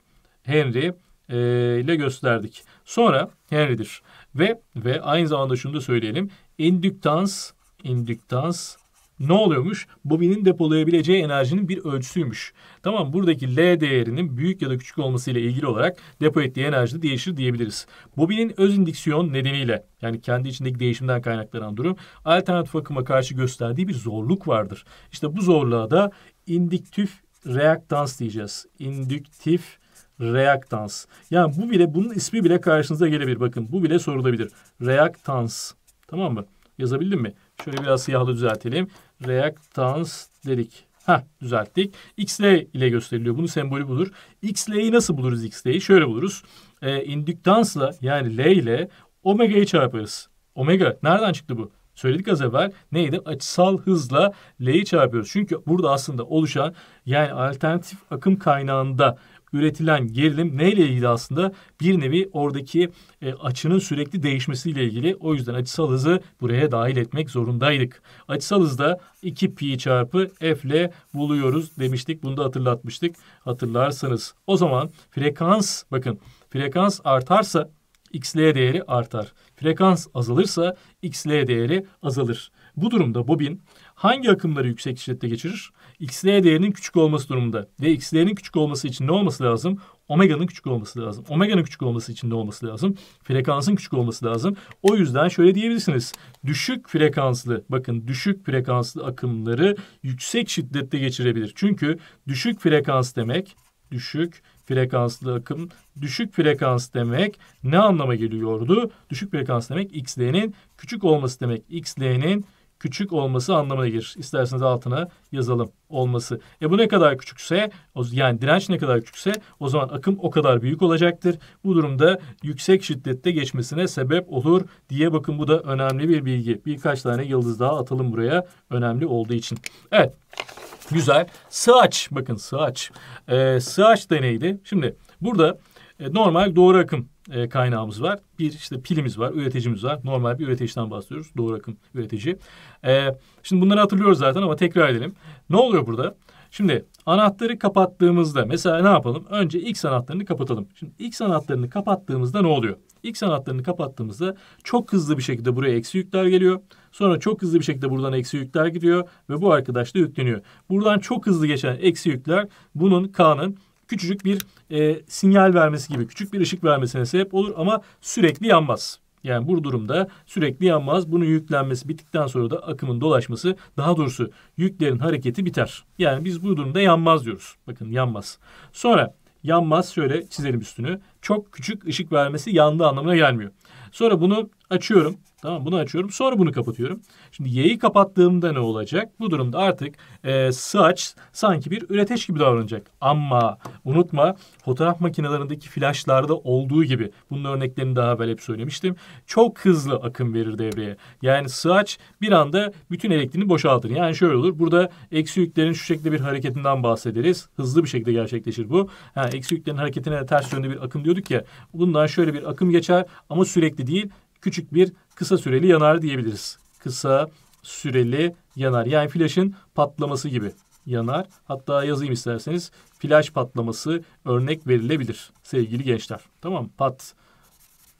Henry e, ile gösterdik. Sonra Henry'dir. Ve ve aynı zamanda şunu da söyleyelim. İndüktans, indüktans ne oluyormuş? Bobinin depolayabileceği enerjinin bir ölçüsüymüş. Tamam buradaki L değerinin büyük ya da küçük olması ile ilgili olarak depo ettiği enerji de değişir diyebiliriz. Bobinin öz indiksiyon nedeniyle yani kendi içindeki değişimden kaynaklanan durum alternatif akıma karşı gösterdiği bir zorluk vardır. İşte bu zorluğa da indüktif reaktans diyeceğiz. İndüktif reaktans. Yani bu bile bunun ismi bile karşınıza gelebilir. Bakın bu bile sorulabilir. Reaktans. Tamam mı? Yazabildim mi? Şöyle biraz siyahla düzeltelim reaktans dedik. Ha düzelttik. XL ile gösteriliyor. Bunun sembolü budur. XL'yi nasıl buluruz XL'yi? Şöyle buluruz. E, indüktansla yani L ile omega'yı çarparız. Omega nereden çıktı bu? Söyledik az evvel neydi? Açısal hızla L'yi çarpıyoruz. Çünkü burada aslında oluşan yani alternatif akım kaynağında üretilen gerilim neyle ilgili aslında? Bir nevi oradaki e, açının sürekli değişmesiyle ilgili. O yüzden açısal hızı buraya dahil etmek zorundaydık. Açısal hızda 2 pi çarpı f ile buluyoruz demiştik. Bunu da hatırlatmıştık. Hatırlarsanız. O zaman frekans bakın frekans artarsa xl değeri artar. Frekans azalırsa xl değeri azalır. Bu durumda bobin hangi akımları yüksek şiddette geçirir? xl değerinin küçük olması durumunda. Ve xl'nin küçük olması için ne olması lazım? Omega'nın küçük olması lazım. Omega'nın küçük olması için ne olması lazım? Frekansın küçük olması lazım. O yüzden şöyle diyebilirsiniz. Düşük frekanslı, bakın düşük frekanslı akımları yüksek şiddette geçirebilir. Çünkü düşük frekans demek, düşük frekanslı akım. Düşük frekans demek ne anlama geliyordu? Düşük frekans demek XL'nin küçük olması demek. XL'nin küçük olması anlamına gelir. İsterseniz altına yazalım olması. E bu ne kadar küçükse yani direnç ne kadar küçükse o zaman akım o kadar büyük olacaktır. Bu durumda yüksek şiddette geçmesine sebep olur diye bakın bu da önemli bir bilgi. Birkaç tane yıldız daha atalım buraya önemli olduğu için. Evet güzel. Sığaç bakın sığaç. Ee, sığaç deneydi. Şimdi burada e, normal doğru akım e, kaynağımız var. Bir işte pilimiz var, üreticimiz var. Normal bir üreticiden bahsediyoruz. Doğru akım üretici. E, şimdi bunları hatırlıyoruz zaten ama tekrar edelim. Ne oluyor burada? Şimdi anahtarı kapattığımızda mesela ne yapalım? Önce X anahtarını kapatalım. Şimdi X anahtarını kapattığımızda ne oluyor? X anahtarını kapattığımızda çok hızlı bir şekilde buraya eksi yükler geliyor. Sonra çok hızlı bir şekilde buradan eksi yükler gidiyor ve bu arkadaş da yükleniyor. Buradan çok hızlı geçen eksi yükler bunun K'nın küçücük bir e, sinyal vermesi gibi küçük bir ışık vermesine sebep olur ama sürekli yanmaz. Yani bu durumda sürekli yanmaz. Bunun yüklenmesi bittikten sonra da akımın dolaşması daha doğrusu yüklerin hareketi biter. Yani biz bu durumda yanmaz diyoruz. Bakın yanmaz. Sonra yanmaz şöyle çizelim üstünü. Çok küçük ışık vermesi yandığı anlamına gelmiyor. Sonra bunu açıyorum. Tamam bunu açıyorum. Sonra bunu kapatıyorum. Şimdi y'yi kapattığımda ne olacak? Bu durumda artık e, saç sanki bir üreteç gibi davranacak. Ama unutma fotoğraf makinelerindeki flaşlarda olduğu gibi. Bunun örneklerini daha evvel hep söylemiştim. Çok hızlı akım verir devreye. Yani saç bir anda bütün elektriğini boşaltır. Yani şöyle olur. Burada eksi yüklerin şu şekilde bir hareketinden bahsederiz. Hızlı bir şekilde gerçekleşir bu. Ha, eksi yüklerin hareketine ters yönde bir akım diyorduk ya. Bundan şöyle bir akım geçer ama sürekli değil küçük bir kısa süreli yanar diyebiliriz. Kısa süreli yanar. Yani flaşın patlaması gibi yanar. Hatta yazayım isterseniz flaş patlaması örnek verilebilir sevgili gençler. Tamam pat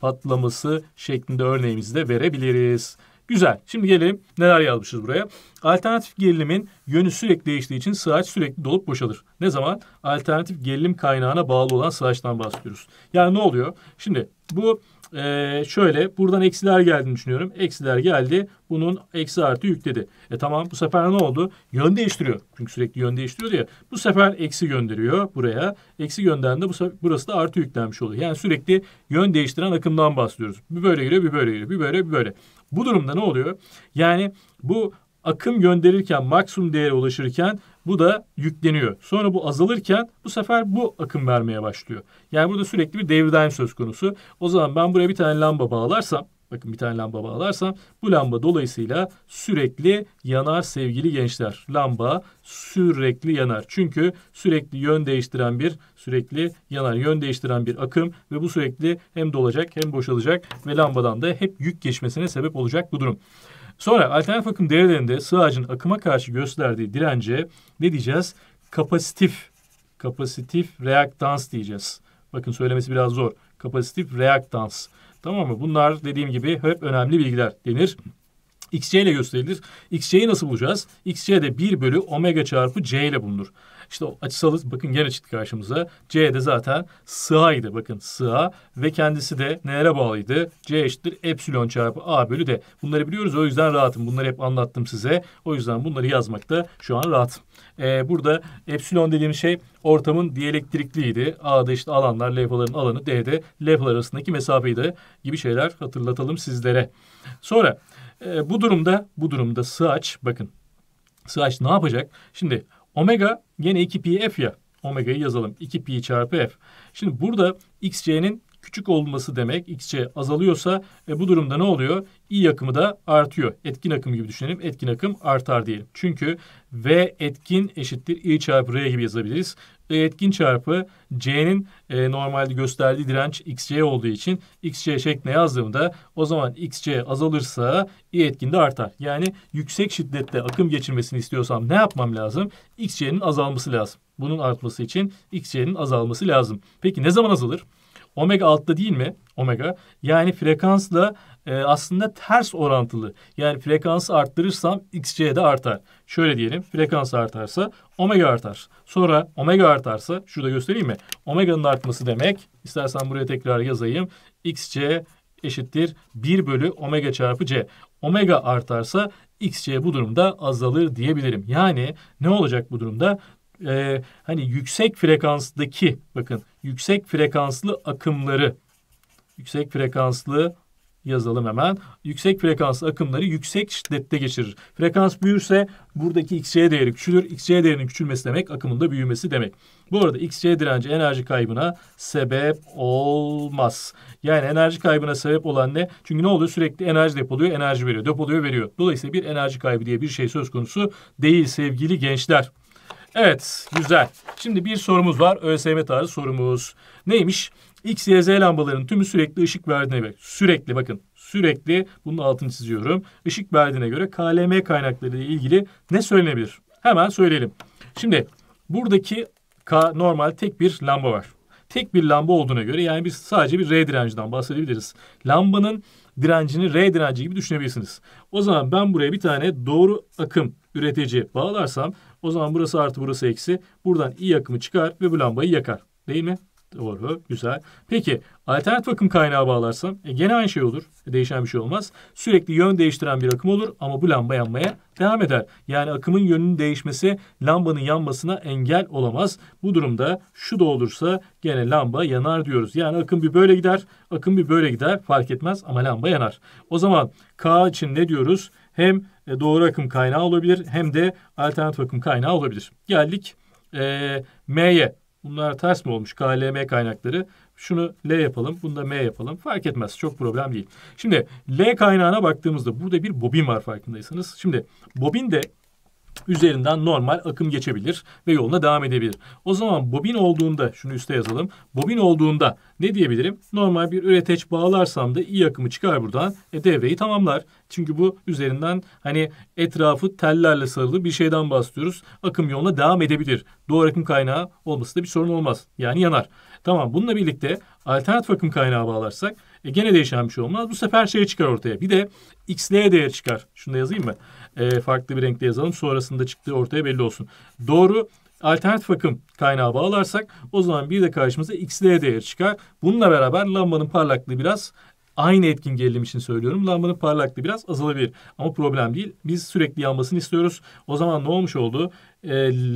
patlaması şeklinde örneğimizi de verebiliriz. Güzel. Şimdi gelelim neler yazmışız buraya. Alternatif gerilimin yönü sürekli değiştiği için sıraç sürekli dolup boşalır. Ne zaman? Alternatif gerilim kaynağına bağlı olan sıraçtan bahsediyoruz. Yani ne oluyor? Şimdi bu ee, şöyle buradan eksiler geldi düşünüyorum. Eksiler geldi. Bunun eksi artı yükledi. E tamam bu sefer ne oldu? Yön değiştiriyor. Çünkü sürekli yön değiştiriyor ya. Bu sefer eksi gönderiyor buraya. Eksi gönderdiğinde bu sefer, burası da artı yüklenmiş oluyor. Yani sürekli yön değiştiren akımdan bahsediyoruz. Bir böyle giriyor, bir böyle giriyor, bir böyle, bir böyle. Bu durumda ne oluyor? Yani bu akım gönderirken maksimum değere ulaşırken bu da yükleniyor. Sonra bu azalırken bu sefer bu akım vermeye başlıyor. Yani burada sürekli bir devir söz konusu. O zaman ben buraya bir tane lamba bağlarsam Bakın bir tane lamba bağlarsam bu lamba dolayısıyla sürekli yanar sevgili gençler. Lamba sürekli yanar. Çünkü sürekli yön değiştiren bir sürekli yanar yön değiştiren bir akım ve bu sürekli hem dolacak hem boşalacak ve lambadan da hep yük geçmesine sebep olacak bu durum. Sonra alternatif akım devrelerinde sığacın akıma karşı gösterdiği dirence ne diyeceğiz? Kapasitif, kapasitif reaktans diyeceğiz. Bakın söylemesi biraz zor. Kapasitif reaktans. Tamam mı? Bunlar dediğim gibi hep önemli bilgiler denir. XC ile gösterilir. XC'yi nasıl bulacağız? XC de 1 bölü omega çarpı C ile bulunur. İşte o açısalı bakın gene çıktı karşımıza. C de zaten sığaydı bakın sığa ve kendisi de nelere bağlıydı? C eşittir epsilon çarpı A bölü D. Bunları biliyoruz o yüzden rahatım. Bunları hep anlattım size. O yüzden bunları yazmakta şu an rahatım. Ee, burada epsilon dediğim şey ortamın diyelektrikliğiydi. A'da işte alanlar, levhaların alanı, D'de levhalar arasındaki mesafeydi. gibi şeyler hatırlatalım sizlere. Sonra e, bu durumda bu durumda sığaç bakın Sığaç ne yapacak? Şimdi Omega gene 2pi f ya. Omega'yı yazalım. 2pi çarpı f. Şimdi burada xc'nin küçük olması demek xc azalıyorsa e, bu durumda ne oluyor? i akımı da artıyor. Etkin akım gibi düşünelim. Etkin akım artar diyelim. Çünkü v etkin eşittir i çarpı r gibi yazabiliriz ve etkin çarpı C'nin e, normalde gösterdiği direnç XC olduğu için XC şeklinde yazdığımda o zaman XC azalırsa I etkin de artar. Yani yüksek şiddette akım geçirmesini istiyorsam ne yapmam lazım? XC'nin azalması lazım. Bunun artması için XC'nin azalması lazım. Peki ne zaman azalır? Omega altta değil mi? Omega. Yani frekansla e, aslında ters orantılı. Yani frekansı arttırırsam XC de artar. Şöyle diyelim frekans artarsa omega artar. Sonra omega artarsa şurada göstereyim mi? Omega'nın artması demek. İstersen buraya tekrar yazayım. XC eşittir 1 bölü omega çarpı C. Omega artarsa XC bu durumda azalır diyebilirim. Yani ne olacak bu durumda? Ee, hani yüksek frekanstaki bakın yüksek frekanslı akımları yüksek frekanslı yazalım hemen. Yüksek frekanslı akımları yüksek şiddette geçirir. Frekans büyürse buradaki XC değeri küçülür. XC değerinin küçülmesi demek akımın da büyümesi demek. Bu arada XC direnci enerji kaybına sebep olmaz. Yani enerji kaybına sebep olan ne? Çünkü ne oluyor? Sürekli enerji depoluyor, enerji veriyor. Depoluyor, veriyor. Dolayısıyla bir enerji kaybı diye bir şey söz konusu değil sevgili gençler. Evet, güzel. Şimdi bir sorumuz var. ÖSYM tarzı sorumuz. Neymiş? X, Y, Z lambaların tümü sürekli ışık verdiğine göre sürekli bakın sürekli bunun altını çiziyorum. Işık verdiğine göre KLM kaynakları ile ilgili ne söylenebilir? Hemen söyleyelim. Şimdi buradaki K normal tek bir lamba var. Tek bir lamba olduğuna göre yani biz sadece bir R direncinden bahsedebiliriz. Lambanın direncini R direnci gibi düşünebilirsiniz. O zaman ben buraya bir tane doğru akım üretici bağlarsam o zaman burası artı burası eksi. Buradan i akımı çıkar ve bu lambayı yakar. Değil mi? Doğru. Güzel. Peki alternatif akım kaynağı bağlarsam e, gene aynı şey olur. E, değişen bir şey olmaz. Sürekli yön değiştiren bir akım olur ama bu lamba yanmaya devam eder. Yani akımın yönünün değişmesi lambanın yanmasına engel olamaz. Bu durumda şu da olursa gene lamba yanar diyoruz. Yani akım bir böyle gider, akım bir böyle gider fark etmez ama lamba yanar. O zaman K için ne diyoruz? Hem e, doğru akım kaynağı olabilir hem de alternatif akım kaynağı olabilir. Geldik e, M'ye. Bunlar ters mi olmuş? KLM kaynakları. Şunu L yapalım, bunu da M yapalım. Fark etmez. Çok problem değil. Şimdi L kaynağına baktığımızda burada bir bobin var farkındaysanız. Şimdi bobin de üzerinden normal akım geçebilir ve yoluna devam edebilir. O zaman bobin olduğunda şunu üste yazalım. Bobin olduğunda ne diyebilirim? Normal bir üreteç bağlarsam da iyi akımı çıkar buradan. E, devreyi tamamlar. Çünkü bu üzerinden hani etrafı tellerle sarılı bir şeyden bahsediyoruz. Akım yoluna devam edebilir. Doğru akım kaynağı olması da bir sorun olmaz. Yani yanar. Tamam bununla birlikte alternatif akım kaynağı bağlarsak e, gene değişen bir şey olmaz. Bu sefer şey çıkar ortaya. Bir de XL değer çıkar. Şunu da yazayım mı? e, farklı bir renkte yazalım. Sonrasında çıktığı ortaya belli olsun. Doğru alternatif akım kaynağı bağlarsak o zaman bir de karşımıza XL değer çıkar. Bununla beraber lambanın parlaklığı biraz aynı etkin gerilim için söylüyorum. Lambanın parlaklığı biraz azalabilir. Ama problem değil. Biz sürekli yanmasını istiyoruz. O zaman ne olmuş oldu? E,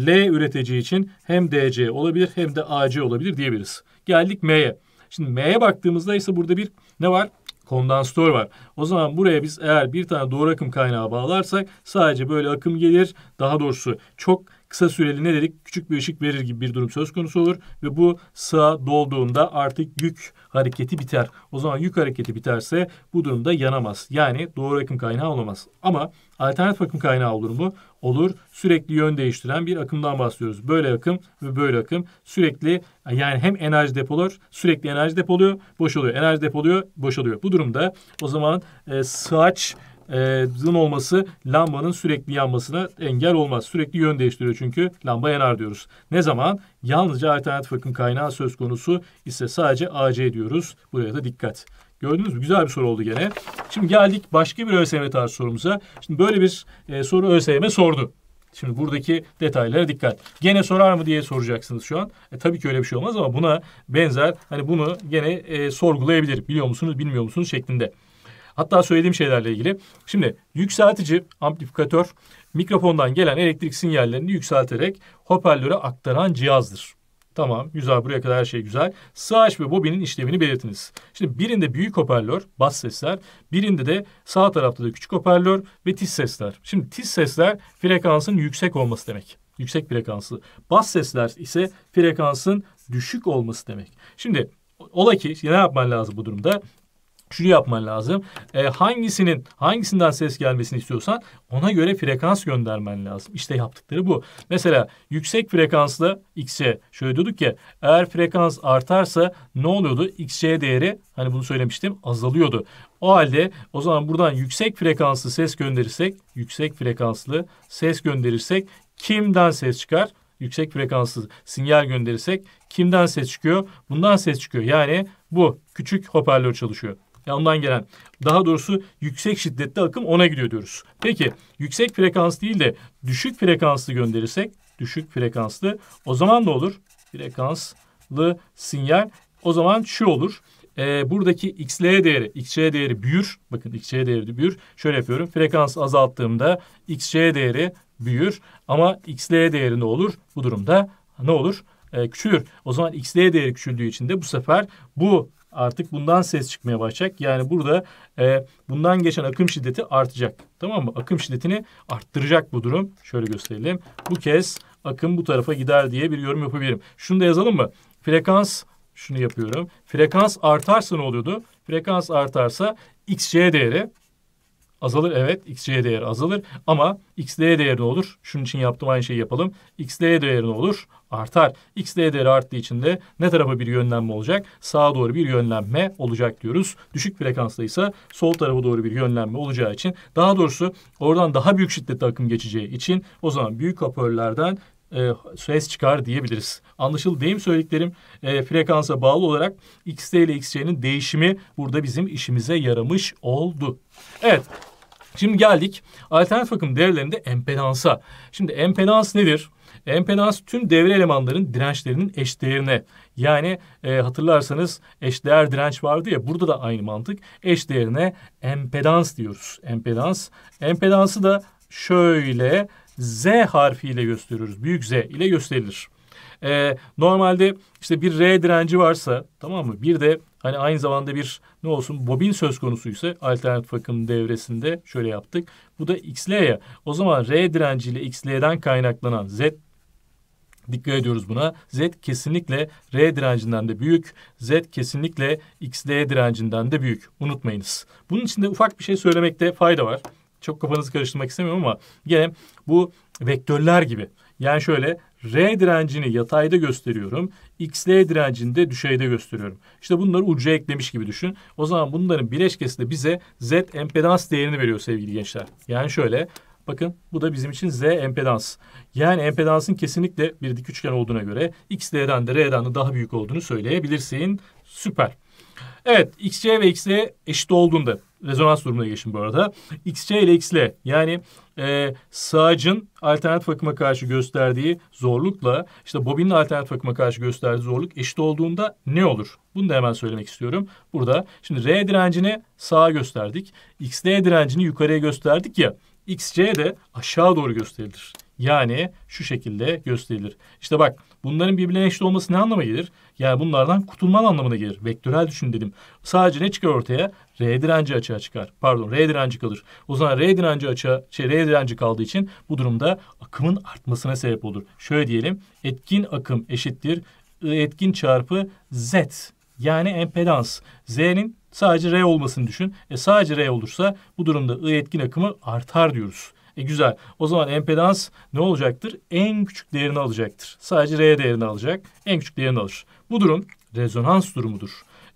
L üretici için hem DC olabilir hem de AC olabilir diyebiliriz. Geldik M'ye. Şimdi M'ye baktığımızda ise burada bir ne var? kondansatör var. O zaman buraya biz eğer bir tane doğru akım kaynağı bağlarsak sadece böyle akım gelir. Daha doğrusu çok kısa süreli ne dedik? Küçük bir ışık verir gibi bir durum söz konusu olur ve bu sağa dolduğunda artık yük hareketi biter. O zaman yük hareketi biterse bu durumda yanamaz. Yani doğru akım kaynağı olamaz. Ama alternatif akım kaynağı olur mu? olur. Sürekli yön değiştiren bir akımdan bahsediyoruz. Böyle akım ve böyle akım sürekli yani hem enerji depolar sürekli enerji depoluyor, boşalıyor. Enerji depoluyor, boşalıyor. Bu durumda o zaman e, sığaç e, zın olması lambanın sürekli yanmasına engel olmaz. Sürekli yön değiştiriyor çünkü lamba yanar diyoruz. Ne zaman? Yalnızca alternatif akım kaynağı söz konusu ise sadece AC diyoruz. Buraya da dikkat. Gördünüz mü? Güzel bir soru oldu gene. Şimdi geldik başka bir ÖSYM tarzı sorumuza. Şimdi böyle bir e, soru ÖSYM e sordu. Şimdi buradaki detaylara dikkat. Gene sorar mı diye soracaksınız şu an. E, tabii ki öyle bir şey olmaz ama buna benzer hani bunu gene e, sorgulayabilir. Biliyor musunuz, bilmiyor musunuz şeklinde. Hatta söylediğim şeylerle ilgili. Şimdi yükseltici amplifikatör mikrofondan gelen elektrik sinyallerini yükselterek hoparlöre aktaran cihazdır. Tamam güzel buraya kadar her şey güzel. Sığaç ve bobinin işlevini belirtiniz. Şimdi birinde büyük hoparlör, bas sesler. Birinde de sağ tarafta da küçük hoparlör ve tiz sesler. Şimdi tiz sesler frekansın yüksek olması demek. Yüksek frekanslı. Bas sesler ise frekansın düşük olması demek. Şimdi Ola ki ne yapman lazım bu durumda? şunu yapman lazım. E, hangisinin hangisinden ses gelmesini istiyorsan ona göre frekans göndermen lazım. İşte yaptıkları bu. Mesela yüksek frekanslı X'e şöyle diyorduk ki eğer frekans artarsa ne oluyordu? X'e değeri hani bunu söylemiştim azalıyordu. O halde o zaman buradan yüksek frekanslı ses gönderirsek yüksek frekanslı ses gönderirsek kimden ses çıkar? Yüksek frekanslı sinyal gönderirsek kimden ses çıkıyor? Bundan ses çıkıyor. Yani bu küçük hoparlör çalışıyor yandan gelen daha doğrusu yüksek şiddetli akım ona gidiyor diyoruz. Peki yüksek frekans değil de düşük frekanslı gönderirsek düşük frekanslı o zaman ne olur? Frekanslı sinyal o zaman şu olur. E, buradaki XL değeri, XC değeri büyür. Bakın XC değeri büyür. Şöyle yapıyorum. Frekans azalttığımda XC değeri büyür. Ama XL değeri ne olur? Bu durumda ne olur? E, küçülür. O zaman XL değeri küçüldüğü için de bu sefer bu artık bundan ses çıkmaya başlayacak. Yani burada e, bundan geçen akım şiddeti artacak. Tamam mı? Akım şiddetini arttıracak bu durum. Şöyle gösterelim. Bu kez akım bu tarafa gider diye bir yorum yapabilirim. Şunu da yazalım mı? Frekans şunu yapıyorum. Frekans artarsa ne oluyordu? Frekans artarsa XC değeri azalır. Evet xc değer azalır ama xd değer ne olur? Şunun için yaptığım aynı şeyi yapalım. Xd değer ne olur? Artar. Xd değeri arttığı için de ne tarafa bir yönlenme olacak? Sağa doğru bir yönlenme olacak diyoruz. Düşük frekansta ise sol tarafa doğru bir yönlenme olacağı için daha doğrusu oradan daha büyük şiddetli akım geçeceği için o zaman büyük hoparlörlerden e, ses çıkar diyebiliriz. Anlaşıldı değil mi söylediklerim? E, frekansa bağlı olarak xd ile XC'nin değişimi burada bizim işimize yaramış oldu. Evet Şimdi geldik alternatif akım devrelerinde empedansa. Şimdi empedans nedir? Empedans tüm devre elemanların dirençlerinin eşdeğerine. Yani e, hatırlarsanız eşdeğer direnç vardı ya burada da aynı mantık. Eşdeğerine empedans diyoruz. Empedans. Empedansı da şöyle Z harfiyle gösteriyoruz. Büyük Z ile gösterilir. E, normalde işte bir R direnci varsa tamam mı? Bir de hani aynı zamanda bir ne olsun bobin söz konusuysa alternatif akım devresinde şöyle yaptık. Bu da XL ya. O zaman R direnciyle XL'den kaynaklanan Z Dikkat ediyoruz buna. Z kesinlikle R direncinden de büyük. Z kesinlikle XL direncinden de büyük. Unutmayınız. Bunun için de ufak bir şey söylemekte fayda var. Çok kafanızı karıştırmak istemiyorum ama gene bu vektörler gibi. Yani şöyle R direncini yatayda gösteriyorum. XL direncini de düşeyde gösteriyorum. İşte bunları uca eklemiş gibi düşün. O zaman bunların bileşkesi de bize Z empedans değerini veriyor sevgili gençler. Yani şöyle bakın bu da bizim için Z empedans. Yani empedansın kesinlikle bir dik üçgen olduğuna göre XL'den de R'den de daha büyük olduğunu söyleyebilirsin. Süper. Evet XC ve XL eşit olduğunda rezonans durumuna geçin bu arada. XC ile XL yani e, sağcın alternatif akıma karşı gösterdiği zorlukla işte bobinin alternatif akıma karşı gösterdiği zorluk eşit olduğunda ne olur? Bunu da hemen söylemek istiyorum. Burada şimdi R direncini sağa gösterdik. XD direncini yukarıya gösterdik ya. XC de aşağı doğru gösterilir. Yani şu şekilde gösterilir. İşte bak bunların birbirine eşit olması ne anlama gelir? Yani bunlardan kurtulman anlamına gelir. Vektörel düşün dedim. Sadece ne çıkar ortaya? R direnci açığa çıkar. Pardon R direnci kalır. O zaman R direnci açığa, şey, R direnci kaldığı için bu durumda akımın artmasına sebep olur. Şöyle diyelim etkin akım eşittir etkin çarpı Z yani empedans. Z'nin sadece R olmasını düşün. E sadece R olursa bu durumda I etkin akımı artar diyoruz. E güzel. O zaman empedans ne olacaktır? En küçük değerini alacaktır. Sadece R değerini alacak. En küçük değerini alır. Bu durum rezonans durumudur.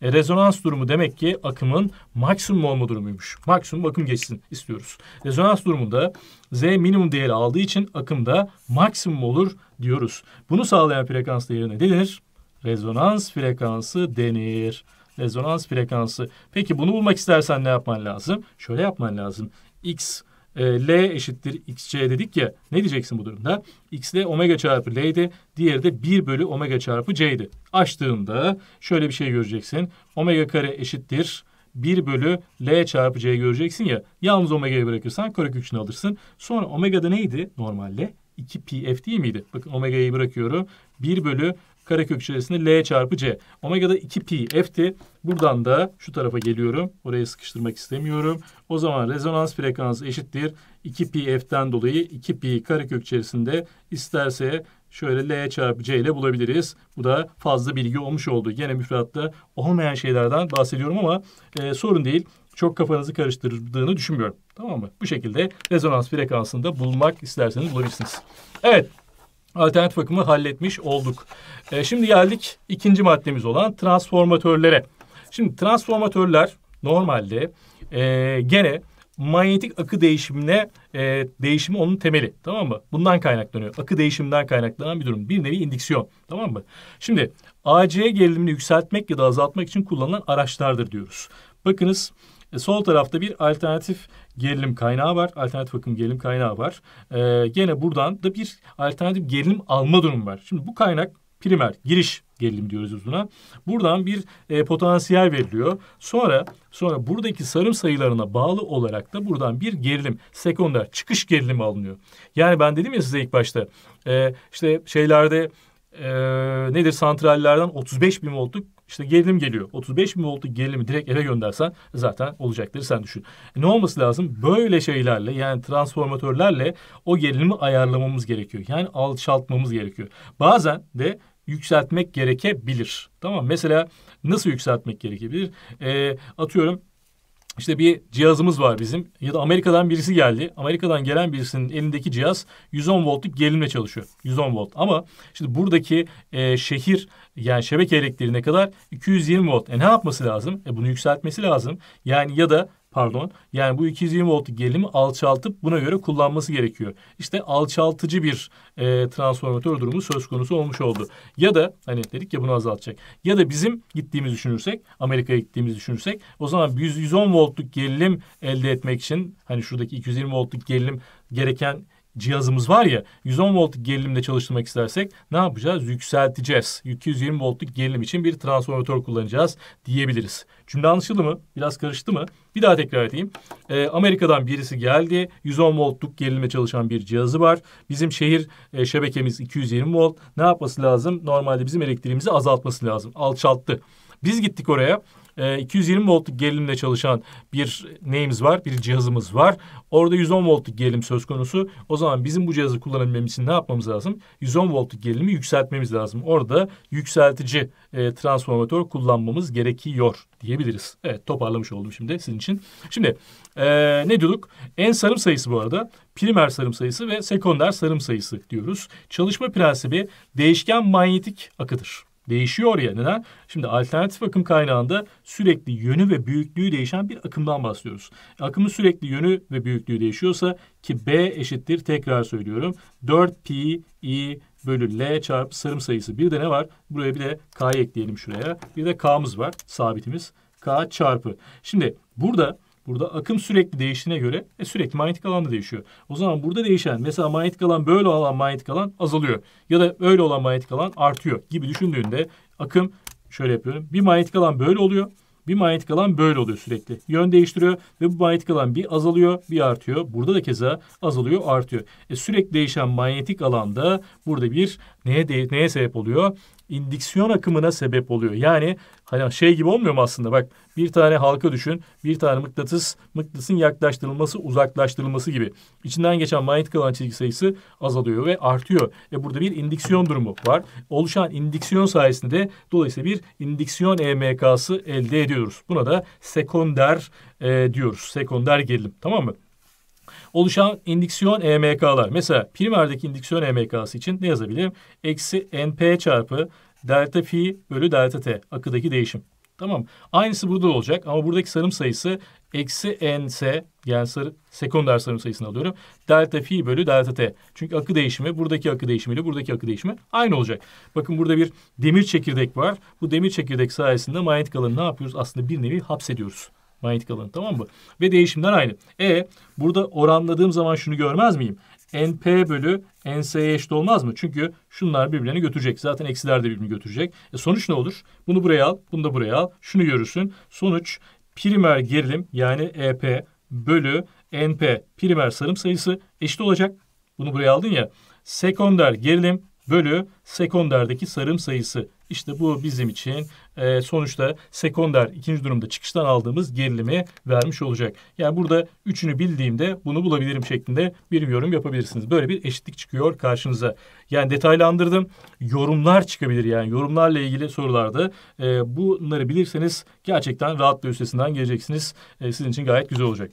E, rezonans durumu demek ki akımın maksimum olma durumuymuş. Maksimum akım geçsin istiyoruz. Rezonans durumunda Z minimum değeri aldığı için akım da maksimum olur diyoruz. Bunu sağlayan frekans değeri ne denir? Rezonans frekansı denir. Rezonans frekansı. Peki bunu bulmak istersen ne yapman lazım? Şöyle yapman lazım. X e, L eşittir XC dedik ya ne diyeceksin bu durumda? X de omega çarpı L'ydi. Diğeri de 1 bölü omega çarpı C'ydi. Açtığında şöyle bir şey göreceksin. Omega kare eşittir 1 bölü L çarpı c göreceksin ya. Yalnız omega'yı bırakırsan kare kökünü alırsın. Sonra omega'da neydi normalde? 2 PF değil miydi? Bakın omega'yı bırakıyorum. 1 bölü karekök içerisinde L çarpı C. Omega'da 2 pi F'ti. Buradan da şu tarafa geliyorum. Oraya sıkıştırmak istemiyorum. O zaman rezonans frekansı eşittir. 2 pi F'ten dolayı 2 pi karekök içerisinde isterse şöyle L çarpı C ile bulabiliriz. Bu da fazla bilgi olmuş oldu. yine müfredatta olmayan şeylerden bahsediyorum ama e, sorun değil. Çok kafanızı karıştırdığını düşünmüyorum. Tamam mı? Bu şekilde rezonans frekansını da bulmak isterseniz bulabilirsiniz. Evet alternatif akımı halletmiş olduk. E, şimdi geldik ikinci maddemiz olan transformatörlere. Şimdi transformatörler normalde e, gene manyetik akı değişimine e, değişimi onun temeli tamam mı? Bundan kaynaklanıyor. Akı değişiminden kaynaklanan bir durum. Bir nevi indiksiyon tamam mı? Şimdi AC gerilimini yükseltmek ya da azaltmak için kullanılan araçlardır diyoruz. Bakınız e, sol tarafta bir alternatif gerilim kaynağı var. Alternatif akım gerilim kaynağı var. E, gene buradan da bir alternatif gerilim alma durumu var. Şimdi bu kaynak primer giriş gerilim diyoruz biz buna. Buradan bir e, potansiyel veriliyor. Sonra sonra buradaki sarım sayılarına bağlı olarak da buradan bir gerilim sekonder çıkış gerilimi alınıyor. Yani ben dedim ya size ilk başta e, işte şeylerde e, nedir santrallerden 35 bin voltluk işte gerilim geliyor. 35 bin voltluk gerilimi direkt eve göndersen zaten olacakları sen düşün. E, ne olması lazım? Böyle şeylerle yani transformatörlerle o gerilimi ayarlamamız gerekiyor. Yani alçaltmamız gerekiyor. Bazen de yükseltmek gerekebilir. Tamam mesela nasıl yükseltmek gerekebilir? Ee, atıyorum işte bir cihazımız var bizim ya da Amerika'dan birisi geldi. Amerika'dan gelen birisinin elindeki cihaz 110 voltluk gerilimle çalışıyor. 110 volt ama şimdi buradaki e, şehir yani şebeke ne kadar 220 volt. E ne yapması lazım? E bunu yükseltmesi lazım. Yani ya da Pardon. Yani bu 220 volt gerilimi alçaltıp buna göre kullanması gerekiyor. İşte alçaltıcı bir e, transformatör durumu söz konusu olmuş oldu. Ya da hani dedik ya bunu azaltacak. Ya da bizim gittiğimiz düşünürsek Amerika'ya gittiğimiz düşünürsek o zaman 110 voltluk gerilim elde etmek için hani şuradaki 220 voltluk gerilim gereken cihazımız var ya 110 voltluk gerilimde çalıştırmak istersek ne yapacağız? Yükselteceğiz. 220 voltluk gerilim için bir transformatör kullanacağız diyebiliriz. Cümle anlaşıldı mı? Biraz karıştı mı? Bir daha tekrar edeyim. Ee, Amerika'dan birisi geldi. 110 voltluk gerilime çalışan bir cihazı var. Bizim şehir e, şebekemiz 220 volt. Ne yapması lazım? Normalde bizim elektriğimizi azaltması lazım. Alçalttı. Biz gittik oraya e, ee, 220 voltluk gerilimle çalışan bir neyimiz var? Bir cihazımız var. Orada 110 voltluk gerilim söz konusu. O zaman bizim bu cihazı kullanabilmemiz için ne yapmamız lazım? 110 voltluk gerilimi yükseltmemiz lazım. Orada yükseltici e, transformatör kullanmamız gerekiyor diyebiliriz. Evet toparlamış oldum şimdi sizin için. Şimdi e, ne diyorduk? En sarım sayısı bu arada primer sarım sayısı ve sekonder sarım sayısı diyoruz. Çalışma prensibi değişken manyetik akıdır değişiyor ya. Neden? Şimdi alternatif akım kaynağında sürekli yönü ve büyüklüğü değişen bir akımdan bahsediyoruz. Akımın sürekli yönü ve büyüklüğü değişiyorsa ki B eşittir tekrar söylüyorum. 4 pi i bölü L çarpı sarım sayısı. Bir de ne var? Buraya bir de K ekleyelim şuraya. Bir de K'mız var. Sabitimiz. K çarpı. Şimdi burada Burada akım sürekli değiştiğine göre e, sürekli manyetik alan da değişiyor. O zaman burada değişen mesela manyetik alan böyle olan manyetik alan azalıyor. Ya da böyle olan manyetik alan artıyor gibi düşündüğünde akım şöyle yapıyorum. Bir manyetik alan böyle oluyor. Bir manyetik alan böyle oluyor sürekli. Yön değiştiriyor ve bu manyetik alan bir azalıyor bir artıyor. Burada da keza azalıyor artıyor. E, sürekli değişen manyetik alanda burada bir neye, neye sebep oluyor? indiksiyon akımına sebep oluyor. Yani hani şey gibi olmuyor mu aslında bak bir tane halka düşün bir tane mıknatıs mıknatısın yaklaştırılması uzaklaştırılması gibi. İçinden geçen manyetik alan çizgi sayısı azalıyor ve artıyor. E burada bir indiksiyon durumu var. Oluşan indiksiyon sayesinde dolayısıyla bir indiksiyon EMK'sı elde ediyoruz. Buna da sekonder e, diyoruz. Sekonder gerilim tamam mı? oluşan indiksiyon EMK'lar. Mesela primerdeki ardaki indiksiyon EMK'sı için ne yazabilirim? Eksi NP çarpı delta phi bölü delta t akıdaki değişim. Tamam Aynısı burada olacak ama buradaki sarım sayısı eksi ns yani sarı, sekonder sarım sayısını alıyorum. Delta phi bölü delta t. Çünkü akı değişimi buradaki akı değişimiyle buradaki akı değişimi aynı olacak. Bakın burada bir demir çekirdek var. Bu demir çekirdek sayesinde manyetik alanı ne yapıyoruz? Aslında bir nevi hapsediyoruz manyetik alanı tamam mı? Ve değişimden aynı. E burada oranladığım zaman şunu görmez miyim? NP bölü NS'ye eşit olmaz mı? Çünkü şunlar birbirini götürecek. Zaten eksiler de birbirini götürecek. E sonuç ne olur? Bunu buraya al, bunu da buraya al. Şunu görürsün. Sonuç primer gerilim yani EP bölü NP primer sarım sayısı eşit olacak. Bunu buraya aldın ya. Sekonder gerilim bölü sekonderdeki sarım sayısı işte bu bizim için e, sonuçta sekonder ikinci durumda çıkıştan aldığımız gerilimi vermiş olacak. Yani burada üçünü bildiğimde bunu bulabilirim şeklinde bir yorum yapabilirsiniz. Böyle bir eşitlik çıkıyor karşınıza. Yani detaylandırdım. Yorumlar çıkabilir yani yorumlarla ilgili sorularda e, bunları bilirseniz gerçekten rahatla üstesinden geleceksiniz. E, sizin için gayet güzel olacak.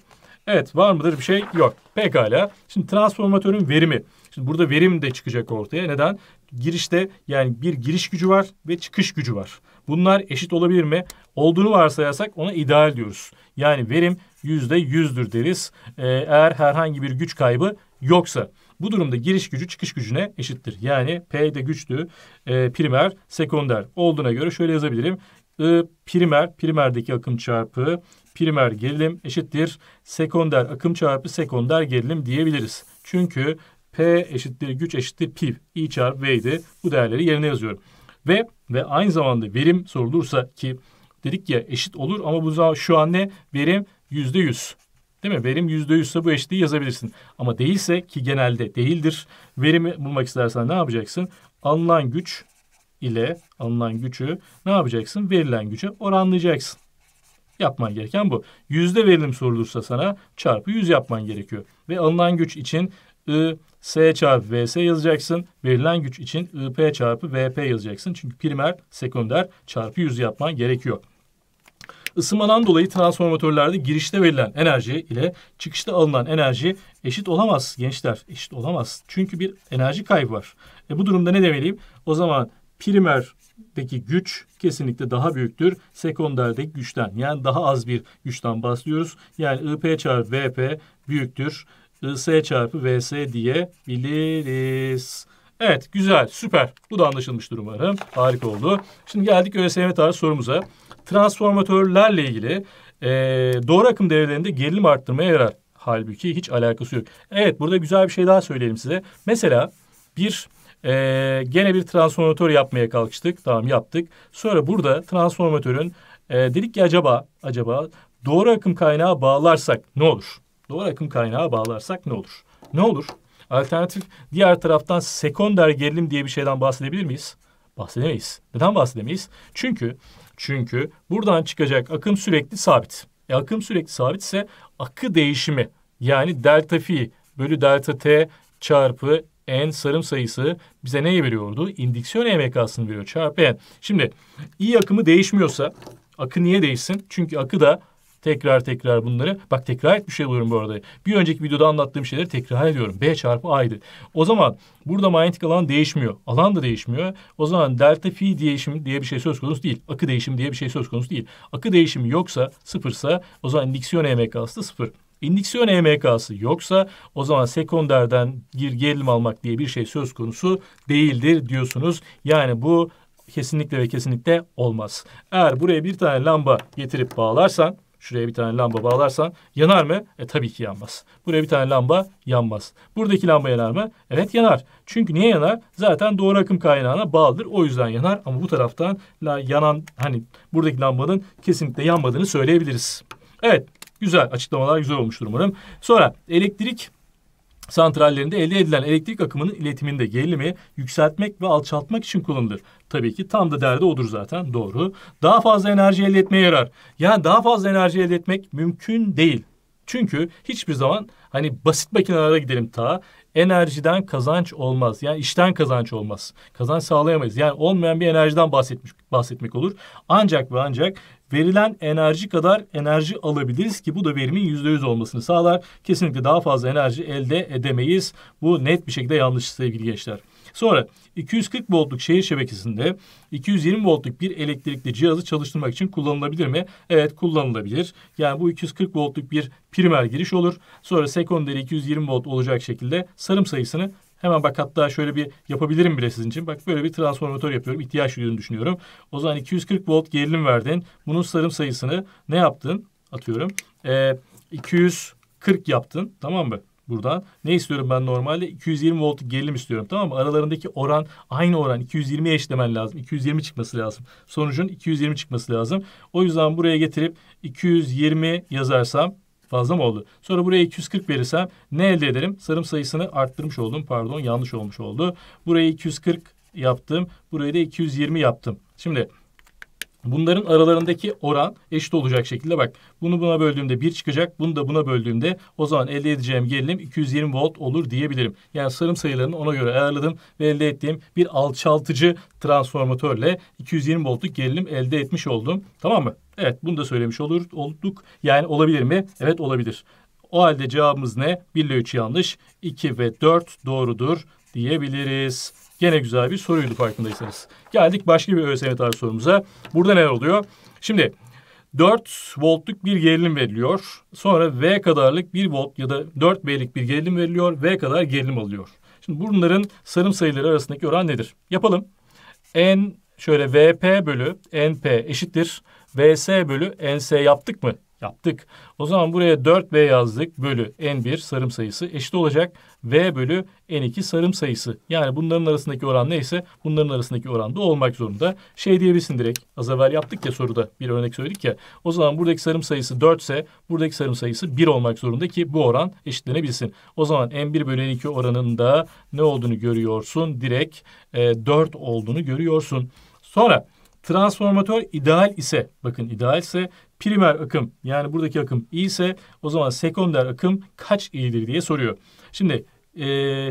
Evet var mıdır bir şey? Yok. Pekala. Şimdi transformatörün verimi. Şimdi burada verim de çıkacak ortaya. Neden? girişte yani bir giriş gücü var ve çıkış gücü var. Bunlar eşit olabilir mi? Olduğunu varsayarsak ona ideal diyoruz. Yani verim yüzde yüzdür deriz. Ee, eğer herhangi bir güç kaybı yoksa. Bu durumda giriş gücü çıkış gücüne eşittir. Yani P de güçlü, e, primer, sekonder olduğuna göre şöyle yazabilirim. I primer, primerdeki akım çarpı primer gerilim eşittir sekonder akım çarpı sekonder gerilim diyebiliriz. Çünkü P eşittir güç eşittir pi. I çarpı V Bu değerleri yerine yazıyorum. Ve ve aynı zamanda verim sorulursa ki dedik ya eşit olur ama bu zaman şu an ne? Verim yüzde yüz. Değil mi? Verim yüzde yüzse bu eşitliği yazabilirsin. Ama değilse ki genelde değildir. Verimi bulmak istersen ne yapacaksın? Alınan güç ile alınan gücü ne yapacaksın? Verilen gücü oranlayacaksın. Yapman gereken bu. Yüzde verilim sorulursa sana çarpı yüz yapman gerekiyor. Ve alınan güç için I S çarpı VS yazacaksın. Verilen güç için IP çarpı VP yazacaksın. Çünkü primer, sekonder çarpı 100 yapman gerekiyor. Isınmadan dolayı transformatörlerde girişte verilen enerji ile çıkışta alınan enerji eşit olamaz gençler. Eşit olamaz. Çünkü bir enerji kaybı var. E bu durumda ne demeliyim? O zaman primerdeki güç kesinlikle daha büyüktür sekonderdeki güçten. Yani daha az bir güçten bahsediyoruz. Yani IP çarpı VP büyüktür IS çarpı VS biliriz. Evet güzel süper. Bu da anlaşılmıştır umarım. Harika oldu. Şimdi geldik ÖSYM tarzı sorumuza. Transformatörlerle ilgili e, doğru akım devrelerinde gerilim arttırmaya yarar. Halbuki hiç alakası yok. Evet burada güzel bir şey daha söyleyelim size. Mesela bir e, gene bir transformatör yapmaya kalkıştık. Tamam yaptık. Sonra burada transformatörün e, dedik ki acaba acaba doğru akım kaynağı bağlarsak ne olur? Doğru akım kaynağı bağlarsak ne olur? Ne olur? Alternatif diğer taraftan sekonder gerilim diye bir şeyden bahsedebilir miyiz? Bahsedemeyiz. Neden bahsedemeyiz? Çünkü çünkü buradan çıkacak akım sürekli sabit. E, akım sürekli sabit ise akı değişimi yani delta fi bölü delta t çarpı n sarım sayısı bize neyi veriyordu? İndüksiyon EMK'sını veriyor çarpı n. Şimdi i akımı değişmiyorsa akı niye değişsin? Çünkü akı da Tekrar tekrar bunları. Bak tekrar etmiş şey oluyorum bu arada. Bir önceki videoda anlattığım şeyleri tekrar ediyorum. B çarpı A'ydı. O zaman burada manyetik alan değişmiyor. Alan da değişmiyor. O zaman delta fi değişim diye bir şey söz konusu değil. Akı değişimi diye bir şey söz konusu değil. Akı değişimi yoksa sıfırsa o zaman indiksiyon EMK'sı da sıfır. İndiksiyon EMK'sı yoksa o zaman sekonderden gir gerilim almak diye bir şey söz konusu değildir diyorsunuz. Yani bu kesinlikle ve kesinlikle olmaz. Eğer buraya bir tane lamba getirip bağlarsan Şuraya bir tane lamba bağlarsan yanar mı? E tabii ki yanmaz. Buraya bir tane lamba yanmaz. Buradaki lamba yanar mı? Evet yanar. Çünkü niye yanar? Zaten doğru akım kaynağına bağlıdır. O yüzden yanar ama bu taraftan la yanan hani buradaki lambanın kesinlikle yanmadığını söyleyebiliriz. Evet güzel açıklamalar güzel olmuştur umarım. Sonra elektrik santrallerinde elde edilen elektrik akımının iletiminde gerilimi yükseltmek ve alçaltmak için kullanılır. Tabii ki tam da derdi odur zaten doğru. Daha fazla enerji elde etmeye yarar. Yani daha fazla enerji elde etmek mümkün değil. Çünkü hiçbir zaman hani basit makinelere gidelim ta enerjiden kazanç olmaz. Yani işten kazanç olmaz. Kazanç sağlayamayız. Yani olmayan bir enerjiden bahsetmiş, bahsetmek olur. Ancak ve ancak verilen enerji kadar enerji alabiliriz ki bu da verimin yüzde yüz olmasını sağlar. Kesinlikle daha fazla enerji elde edemeyiz. Bu net bir şekilde yanlış sevgili gençler. Sonra 240 voltluk şehir şebekesinde 220 voltluk bir elektrikli cihazı çalıştırmak için kullanılabilir mi? Evet kullanılabilir. Yani bu 240 voltluk bir primer giriş olur. Sonra sekonderi 220 volt olacak şekilde sarım sayısını Hemen bak hatta şöyle bir yapabilirim bile sizin için. Bak böyle bir transformatör yapıyorum. İhtiyaç duyduğunu düşünüyorum. O zaman 240 volt gerilim verdin. Bunun sarım sayısını ne yaptın? Atıyorum. E, ee, 240 yaptın. Tamam mı? buradan. Ne istiyorum ben normalde? 220 volt gerilim istiyorum tamam mı? Aralarındaki oran aynı oran 220'ye eşlemen lazım. 220 çıkması lazım. Sonucun 220 çıkması lazım. O yüzden buraya getirip 220 yazarsam fazla mı oldu? Sonra buraya 240 verirsem ne elde ederim? Sarım sayısını arttırmış oldum. Pardon yanlış olmuş oldu. Burayı 240 yaptım. Burayı da 220 yaptım. Şimdi Bunların aralarındaki oran eşit olacak şekilde bak bunu buna böldüğümde 1 çıkacak bunu da buna böldüğümde o zaman elde edeceğim gerilim 220 volt olur diyebilirim. Yani sarım sayılarını ona göre ayarladım ve elde ettiğim bir alçaltıcı transformatörle 220 voltluk gerilim elde etmiş oldum. Tamam mı? Evet bunu da söylemiş olur, olduk. Yani olabilir mi? Evet olabilir. O halde cevabımız ne? 1 ile 3 yanlış. 2 ve 4 doğrudur diyebiliriz. Gene güzel bir soruydu farkındaysanız. Geldik başka bir ÖSYM tarih sorumuza. Burada neler oluyor? Şimdi 4 voltluk bir gerilim veriliyor. Sonra V kadarlık 1 volt ya da 4 V'lik bir gerilim veriliyor. V kadar gerilim alıyor. Şimdi bunların sarım sayıları arasındaki oran nedir? Yapalım. N şöyle VP bölü NP eşittir. VS bölü NS yaptık mı? yaptık. O zaman buraya 4V yazdık bölü N1 sarım sayısı eşit olacak. V bölü N2 sarım sayısı. Yani bunların arasındaki oran neyse bunların arasındaki oran da olmak zorunda. Şey diyebilirsin direkt az evvel yaptık ya soruda bir örnek söyledik ya. O zaman buradaki sarım sayısı 4 ise buradaki sarım sayısı 1 olmak zorunda ki bu oran eşitlenebilsin. O zaman N1 bölü N2 oranında ne olduğunu görüyorsun. Direkt e, 4 olduğunu görüyorsun. Sonra transformatör ideal ise bakın ideal ise primer akım yani buradaki akım i ise o zaman sekonder akım kaç i'dir diye soruyor. Şimdi e,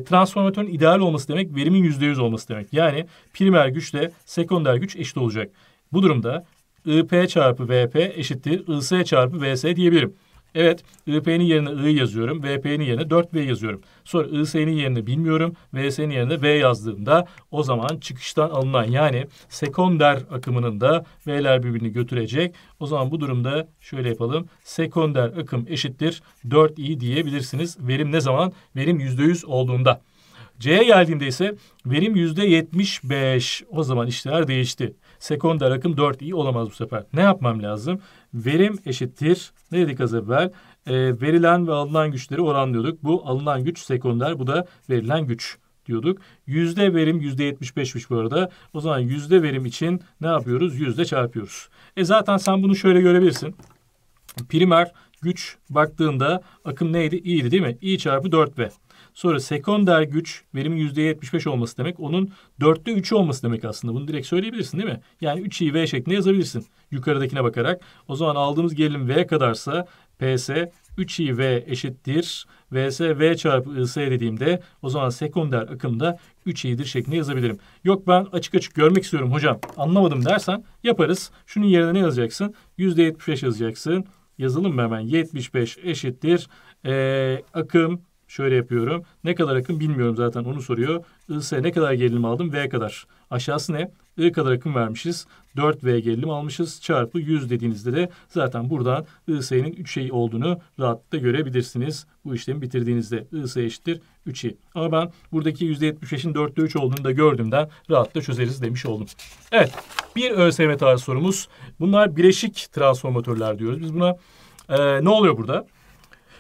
transformatörün ideal olması demek verimin yüzde yüz olması demek. Yani primer güçle sekonder güç eşit olacak. Bu durumda IP çarpı VP eşittir IS çarpı VS diyebilirim. Evet, IP'nin yerine I yazıyorum, VP'nin yerine 4V yazıyorum. Sonra IS'nin yerine bilmiyorum, VS'nin yerine V yazdığımda o zaman çıkıştan alınan yani sekonder akımının da V'ler birbirini götürecek. O zaman bu durumda şöyle yapalım. Sekonder akım eşittir 4I diyebilirsiniz. Verim ne zaman? Verim %100 olduğunda. C'ye geldiğimde ise verim %75. O zaman işler değişti. Sekonder akım 4i olamaz bu sefer. Ne yapmam lazım? Verim eşittir. Ne dedik az evvel? E, verilen ve alınan güçleri oranlıyorduk. Bu alınan güç sekonder. Bu da verilen güç diyorduk. Yüzde verim yüzde beşmiş bu arada. O zaman yüzde verim için ne yapıyoruz? Yüzde çarpıyoruz. E zaten sen bunu şöyle görebilirsin. Primer güç baktığında akım neydi? İ'ydi değil mi? İ çarpı 4V. Sonra sekonder güç verimin %75 olması demek. Onun dörtte üçü olması demek aslında. Bunu direkt söyleyebilirsin değil mi? Yani 3'i V şeklinde yazabilirsin. Yukarıdakine bakarak. O zaman aldığımız gerilim V kadarsa PS 3i V eşittir. Vs V çarpı Is dediğimde o zaman sekonder akımda 3i'dir şeklinde yazabilirim. Yok ben açık açık görmek istiyorum hocam anlamadım dersen yaparız. Şunun yerine ne yazacaksın? %75 yazacaksın. Yazalım mı hemen? 75 eşittir. Ee, akım Şöyle yapıyorum. Ne kadar akım bilmiyorum zaten onu soruyor. Ise ne kadar gerilim aldım? V kadar. Aşağısı ne? I kadar akım vermişiz. 4V gerilim almışız. Çarpı 100 dediğinizde de zaten buradan IS'nin 3 şey olduğunu rahatlıkla görebilirsiniz. Bu işlemi bitirdiğinizde IS eşittir 3'i. Ama ben buradaki %75'in 4'te 3 olduğunu da gördüğümden rahatlıkla çözeriz demiş oldum. Evet. Bir ÖSYM tarzı sorumuz. Bunlar bileşik transformatörler diyoruz. Biz buna ee, ne oluyor burada?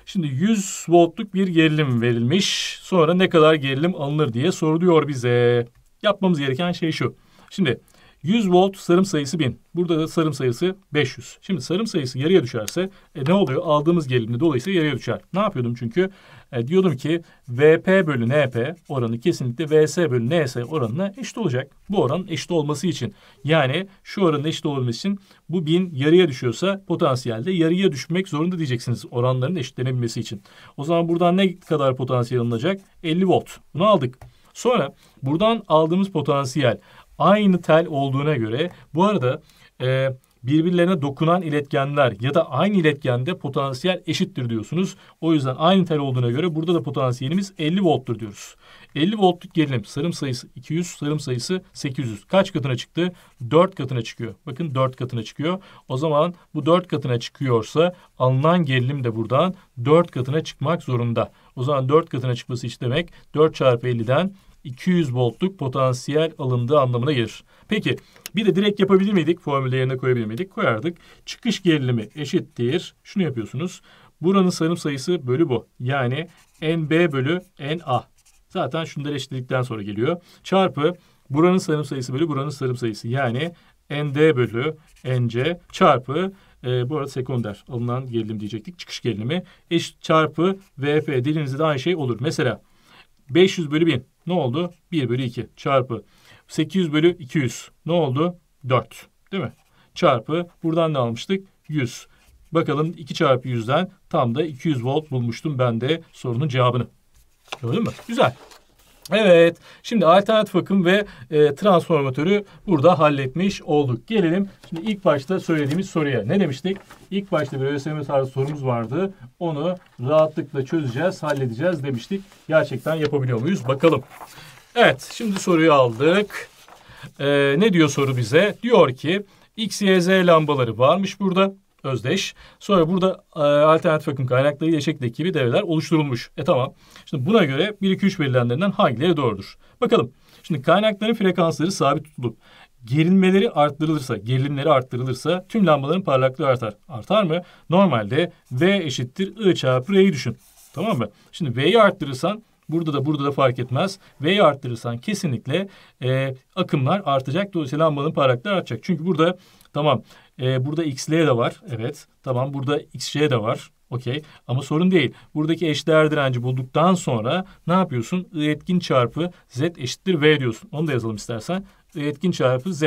Şimdi 100 voltluk bir gerilim verilmiş. Sonra ne kadar gerilim alınır diye soruluyor bize. Yapmamız gereken şey şu. Şimdi 100 volt sarım sayısı 1000. Burada da sarım sayısı 500. Şimdi sarım sayısı yarıya düşerse e, ne oluyor? Aldığımız gerilimde dolayısıyla yarıya düşer. Ne yapıyordum çünkü? E, diyordum ki VP bölü NP oranı kesinlikle VS bölü NS oranına eşit olacak. Bu oranın eşit olması için. Yani şu oranın eşit olması için bu bin yarıya düşüyorsa potansiyelde yarıya düşmek zorunda diyeceksiniz oranların eşitlenebilmesi için. O zaman buradan ne kadar potansiyel alınacak? 50 volt. Bunu aldık. Sonra buradan aldığımız potansiyel aynı tel olduğuna göre bu arada e, birbirlerine dokunan iletkenler ya da aynı iletkende potansiyel eşittir diyorsunuz. O yüzden aynı tel olduğuna göre burada da potansiyelimiz 50 volttur diyoruz. 50 voltluk gerilim sarım sayısı 200, sarım sayısı 800. Kaç katına çıktı? 4 katına çıkıyor. Bakın 4 katına çıkıyor. O zaman bu 4 katına çıkıyorsa alınan gerilim de buradan 4 katına çıkmak zorunda. O zaman 4 katına çıkması için demek 4 çarpı 50'den 200 voltluk potansiyel alındığı anlamına gelir. Peki bir de direkt yapabilir miydik? Formülde yerine koyabilir miydik? Koyardık. Çıkış gerilimi eşittir. Şunu yapıyorsunuz. Buranın sarım sayısı bölü bu. Yani NB bölü NA. Zaten şunları eşitledikten sonra geliyor. Çarpı buranın sarım sayısı bölü buranın sarım sayısı. Yani ND bölü NC çarpı e, bu arada sekonder alınan gerilim diyecektik. Çıkış gerilimi eş çarpı VF dilinizde de aynı şey olur. Mesela 500 bölü 1000 ne oldu? 1 bölü 2 çarpı 800 bölü 200 ne oldu? 4 değil mi? Çarpı buradan ne almıştık? 100. Bakalım 2 çarpı 100'den tam da 200 volt bulmuştum ben de sorunun cevabını. Gördün mü? Güzel. Evet. Şimdi alternatif akım ve e, transformatörü burada halletmiş olduk. Gelelim şimdi ilk başta söylediğimiz soruya. Ne demiştik? İlk başta bir ÖSYM tarzı sorumuz vardı. Onu rahatlıkla çözeceğiz, halledeceğiz demiştik. Gerçekten yapabiliyor muyuz? Bakalım. Evet şimdi soruyu aldık. Ee, ne diyor soru bize? Diyor ki X, Y, Z lambaları varmış burada özdeş. Sonra burada e, alternatif akım kaynakları ile ileşekteki gibi devreler oluşturulmuş. E tamam. Şimdi buna göre 1, 2, 3 verilenlerinden hangileri doğrudur? Bakalım. Şimdi kaynakların frekansları sabit tutulup gerilmeleri arttırılırsa, gerilimleri arttırılırsa tüm lambaların parlaklığı artar. Artar mı? Normalde V eşittir I çarpı R'yi düşün. Tamam mı? Şimdi V'yi arttırırsan Burada da burada da fark etmez. V'yi arttırırsan kesinlikle e, akımlar artacak. Dolayısıyla lambanın parlaklığı artacak. Çünkü burada tamam e, burada XL de var. Evet. Tamam burada XJ de var. Okey. Ama sorun değil. Buradaki eşdeğer direnci bulduktan sonra ne yapıyorsun? I etkin çarpı Z eşittir V diyorsun. Onu da yazalım istersen etkin çarpı z.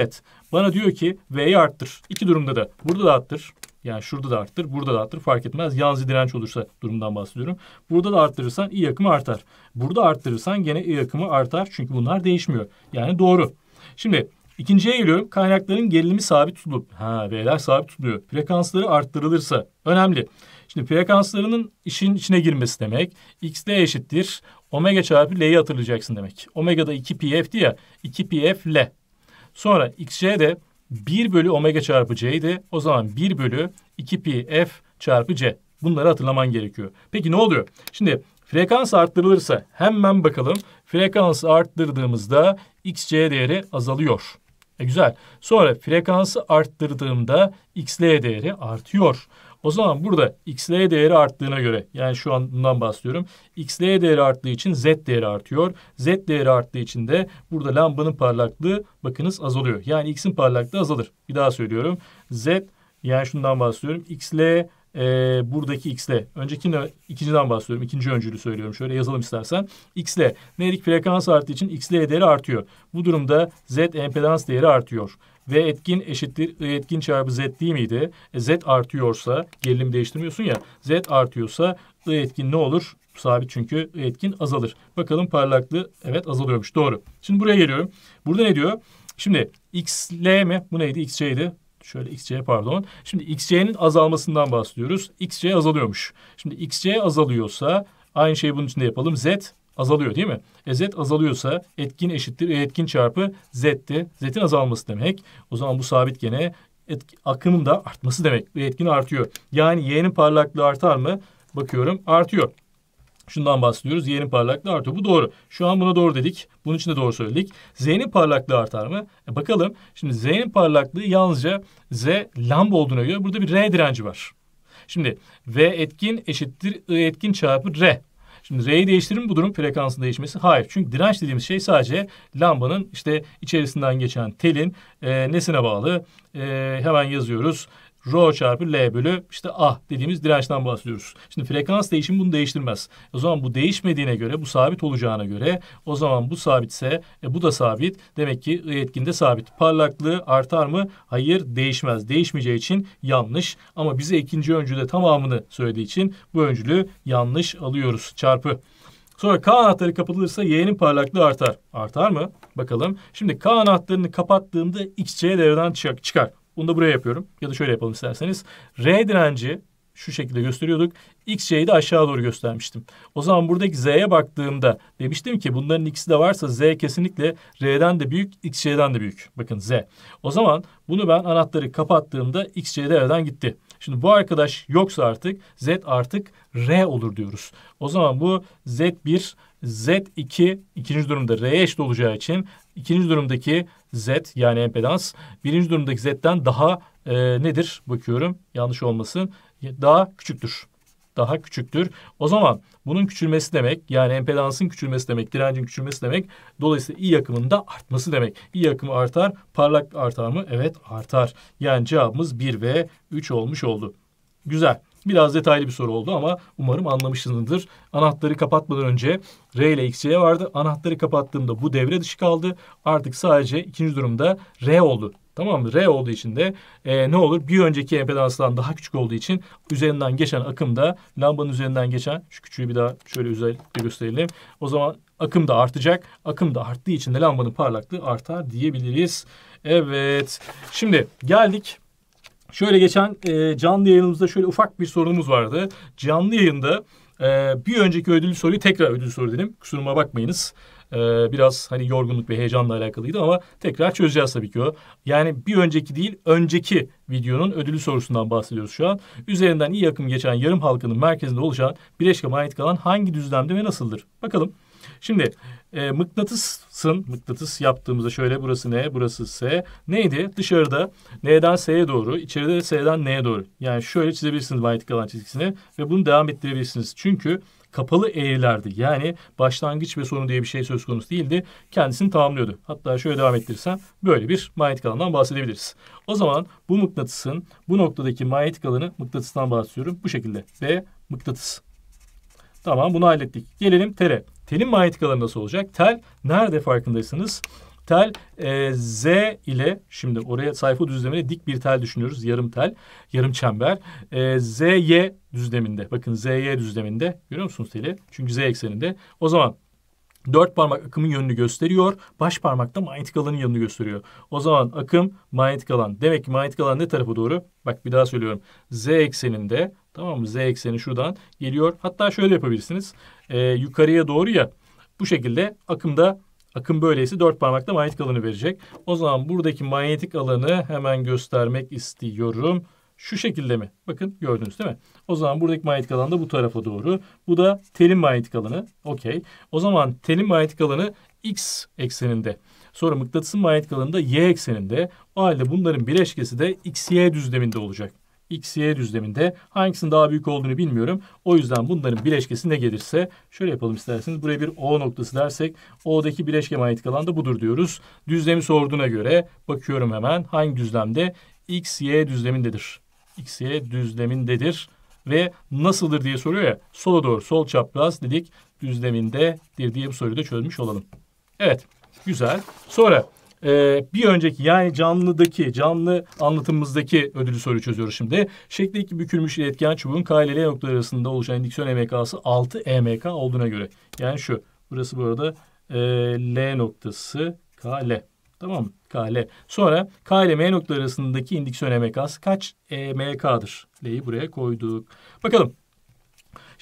Bana diyor ki V'yi arttır. İki durumda da. Burada da arttır. Yani şurada da arttır, burada da arttır fark etmez. Yalnız direnç olursa durumdan bahsediyorum. Burada da arttırırsan i akımı artar. Burada arttırırsan gene i akımı artar. Çünkü bunlar değişmiyor. Yani doğru. Şimdi ikinciye geliyorum. Kaynakların gerilimi sabit tutulup, ha V'ler sabit tutuluyor. Frekansları arttırılırsa önemli. Şimdi frekanslarının işin içine girmesi demek. X eşittir. Omega çarpı L'yi hatırlayacaksın demek. Omega da 2PF'di ya. 2PF L. Sonra XC de 1 bölü omega çarpı c'ydi. O zaman 1 bölü 2pi çarpı c. Bunları hatırlaman gerekiyor. Peki ne oluyor? Şimdi frekans arttırılırsa hemen bakalım. Frekans arttırdığımızda xc değeri azalıyor. E güzel. Sonra frekansı arttırdığımda xl değeri artıyor. O zaman burada xl değeri arttığına göre yani şu an bundan bahsediyorum. xl değeri arttığı için z değeri artıyor. z değeri arttığı için de burada lambanın parlaklığı bakınız azalıyor. Yani x'in parlaklığı azalır. Bir daha söylüyorum. z yani şundan bahsediyorum. xl e, buradaki xL, Öncekine ikinciden bahsediyorum. İkinci öncülü söylüyorum. Şöyle yazalım istersen. xL Ne Frekans arttığı için xL değeri artıyor. Bu durumda z empedans değeri artıyor. V etkin eşittir I etkin çarpı Z değil miydi? E, Z artıyorsa gerilim değiştirmiyorsun ya. Z artıyorsa I etkin ne olur? Sabit çünkü I etkin azalır. Bakalım parlaklığı evet azalıyormuş. Doğru. Şimdi buraya geliyorum. Burada ne diyor? Şimdi XL mi? Bu neydi? XC'ydi. Şöyle XC pardon. Şimdi XC'nin azalmasından bahsediyoruz. XC azalıyormuş. Şimdi XC azalıyorsa aynı şeyi bunun için de yapalım. Z azalıyor değil mi? E z azalıyorsa etkin eşittir e etkin çarpı z'ti. Z'in azalması demek. O zaman bu sabit gene akımın da artması demek. E etkin artıyor. Yani y'nin parlaklığı artar mı? Bakıyorum artıyor. Şundan bahsediyoruz. Y'nin parlaklığı artıyor. Bu doğru. Şu an buna doğru dedik. Bunun için de doğru söyledik. Z'nin parlaklığı artar mı? E bakalım. Şimdi Z'nin parlaklığı yalnızca Z lamba olduğuna göre burada bir R direnci var. Şimdi V etkin eşittir I etkin çarpı R. Şimdi R'yi değiştirir mi bu durum frekansın değişmesi? Hayır. Çünkü direnç dediğimiz şey sadece lambanın işte içerisinden geçen telin e, nesine bağlı? E, hemen yazıyoruz. Rho çarpı L bölü işte A dediğimiz dirençten bahsediyoruz. Şimdi frekans değişimi bunu değiştirmez. O zaman bu değişmediğine göre, bu sabit olacağına göre o zaman bu sabitse e, bu da sabit. Demek ki I etkinde sabit. Parlaklığı artar mı? Hayır değişmez. Değişmeyeceği için yanlış. Ama bize ikinci öncüde tamamını söylediği için bu öncülü yanlış alıyoruz. Çarpı. Sonra K anahtarı kapatılırsa Y'nin parlaklığı artar. Artar mı? Bakalım. Şimdi K anahtarını kapattığımda X, C devreden çıkar. Bunu da buraya yapıyorum. Ya da şöyle yapalım isterseniz. R direnci şu şekilde gösteriyorduk. X'yi de aşağı doğru göstermiştim. O zaman buradaki Z'ye baktığımda demiştim ki bunların ikisi de varsa Z kesinlikle R'den de büyük, X'den de büyük. Bakın Z. O zaman bunu ben anahtarı kapattığımda X'de R'den gitti. Şimdi bu arkadaş yoksa artık Z artık R olur diyoruz. O zaman bu Z1 Z2 ikinci durumda R'ye eşit olacağı için ikinci durumdaki Z yani impedans birinci durumdaki Z'den daha e, nedir? Bakıyorum yanlış olmasın. Daha küçüktür. Daha küçüktür. O zaman bunun küçülmesi demek yani impedansın küçülmesi demek, direncin küçülmesi demek. Dolayısıyla i yakımının da artması demek. i yakımı artar, parlak artar mı? Evet artar. Yani cevabımız 1 ve 3 olmuş oldu. Güzel. Biraz detaylı bir soru oldu ama umarım anlamışsınızdır. Anahtarı kapatmadan önce R ile X'ye vardı. Anahtarı kapattığımda bu devre dışı kaldı. Artık sadece ikinci durumda R oldu. Tamam mı? R olduğu için de e, ne olur? Bir önceki empedanstan daha küçük olduğu için üzerinden geçen akım da lambanın üzerinden geçen şu küçüğü bir daha şöyle özellikle gösterelim. O zaman akım da artacak. Akım da arttığı için de lambanın parlaklığı artar diyebiliriz. Evet. Şimdi geldik Şöyle geçen e, canlı yayınımızda şöyle ufak bir sorunumuz vardı. Canlı yayında e, bir önceki ödüllü soruyu tekrar ödül soru dedim. Kusuruma bakmayınız. E, biraz hani yorgunluk ve heyecanla alakalıydı ama tekrar çözeceğiz tabii ki o. Yani bir önceki değil önceki videonun ödüllü sorusundan bahsediyoruz şu an. Üzerinden iyi yakın geçen yarım halkının merkezinde oluşan bileşke manyetik alan hangi düzlemde ve nasıldır? Bakalım. Şimdi e, mıknatısın, mıknatıs yaptığımızda şöyle burası N, burası S. Neydi? Dışarıda N'den S'ye doğru, içeride S'den N'ye doğru. Yani şöyle çizebilirsiniz manyetik alan çizgisini ve bunu devam ettirebilirsiniz. Çünkü kapalı eğrilerdi. Yani başlangıç ve sonu diye bir şey söz konusu değildi. Kendisini tamamlıyordu. Hatta şöyle devam ettirirsem böyle bir manyetik alandan bahsedebiliriz. O zaman bu mıknatısın bu noktadaki manyetik alanı mıknatıstan bahsediyorum. Bu şekilde. B mıknatıs. Tamam bunu hallettik. Gelelim tere. Telin mahiyet kalanı nasıl olacak? Tel nerede farkındaysanız tel e, Z ile şimdi oraya sayfa düzlemine dik bir tel düşünüyoruz. Yarım tel, yarım çember. E, ZY düzleminde. Bakın ZY düzleminde görüyor musunuz teli? Çünkü Z ekseninde. O zaman Dört parmak akımın yönünü gösteriyor. Baş parmak da manyetik alanın yönünü gösteriyor. O zaman akım manyetik alan. Demek ki manyetik alan ne tarafa doğru? Bak bir daha söylüyorum. Z ekseninde Tamam mı? Z ekseni şuradan geliyor. Hatta şöyle yapabilirsiniz. E, yukarıya doğru ya. Bu şekilde akımda akım böyleyse dört parmakta manyetik alanı verecek. O zaman buradaki manyetik alanı hemen göstermek istiyorum. Şu şekilde mi? Bakın gördünüz değil mi? O zaman buradaki manyetik alan da bu tarafa doğru. Bu da telin manyetik alanı. Okey. O zaman telin manyetik alanı x ekseninde. Sonra mıknatısın manyetik alanı da y ekseninde. O halde bunların bileşkesi de XY düzleminde olacak x, y düzleminde. Hangisinin daha büyük olduğunu bilmiyorum. O yüzden bunların bileşkesi ne gelirse şöyle yapalım isterseniz. Buraya bir O noktası dersek O'daki bileşke manyetik alan da budur diyoruz. Düzlemi sorduğuna göre bakıyorum hemen hangi düzlemde? x, y düzlemindedir. x, y düzlemindedir ve nasıldır diye soruyor ya. Sola doğru sol çapraz dedik düzlemindedir diye bu soruyu da çözmüş olalım. Evet güzel. Sonra e, bir önceki yani canlıdaki canlı anlatımımızdaki ödülü soruyu çözüyoruz şimdi. Şekli iki bükülmüş iletken çubuğun K ile L noktaları arasında oluşan diksiyon EMK'sı 6 EMK olduğuna göre. Yani şu burası bu arada e, L noktası K L. Tamam mı? KL. Sonra K ile M noktaları arasındaki indiksiyon EMK'sı kaç EMK'dır? L'yi buraya koyduk. Bakalım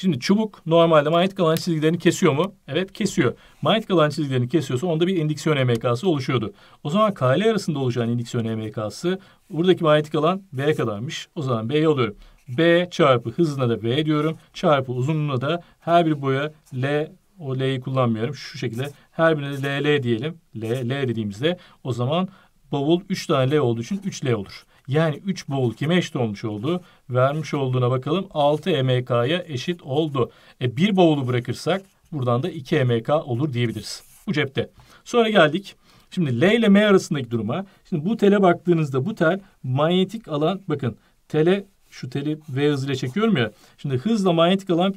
Şimdi çubuk normalde manyetik alan çizgilerini kesiyor mu? Evet kesiyor. Manyetik alan çizgilerini kesiyorsa onda bir indiksiyon EMK'sı oluşuyordu. O zaman K ile arasında oluşan indiksiyon EMK'sı buradaki manyetik alan B kadarmış. O zaman B'yi alıyorum. B çarpı hızına da B diyorum. Çarpı uzunluğuna da her bir boya L o L'yi kullanmıyorum. Şu şekilde her birine LL diyelim. L, L dediğimizde o zaman bavul 3 tane L olduğu için 3L olur. Yani 3 boğul kime eşit olmuş oldu? Vermiş olduğuna bakalım 6 EMK'ya eşit oldu. E, 1 boğulu bırakırsak buradan da 2 EMK olur diyebiliriz. Bu cepte. Sonra geldik. Şimdi L ile M arasındaki duruma. Şimdi bu tele baktığınızda bu tel manyetik alan bakın tele şu teli V hızıyla çekiyorum ya. Şimdi hızla manyetik alan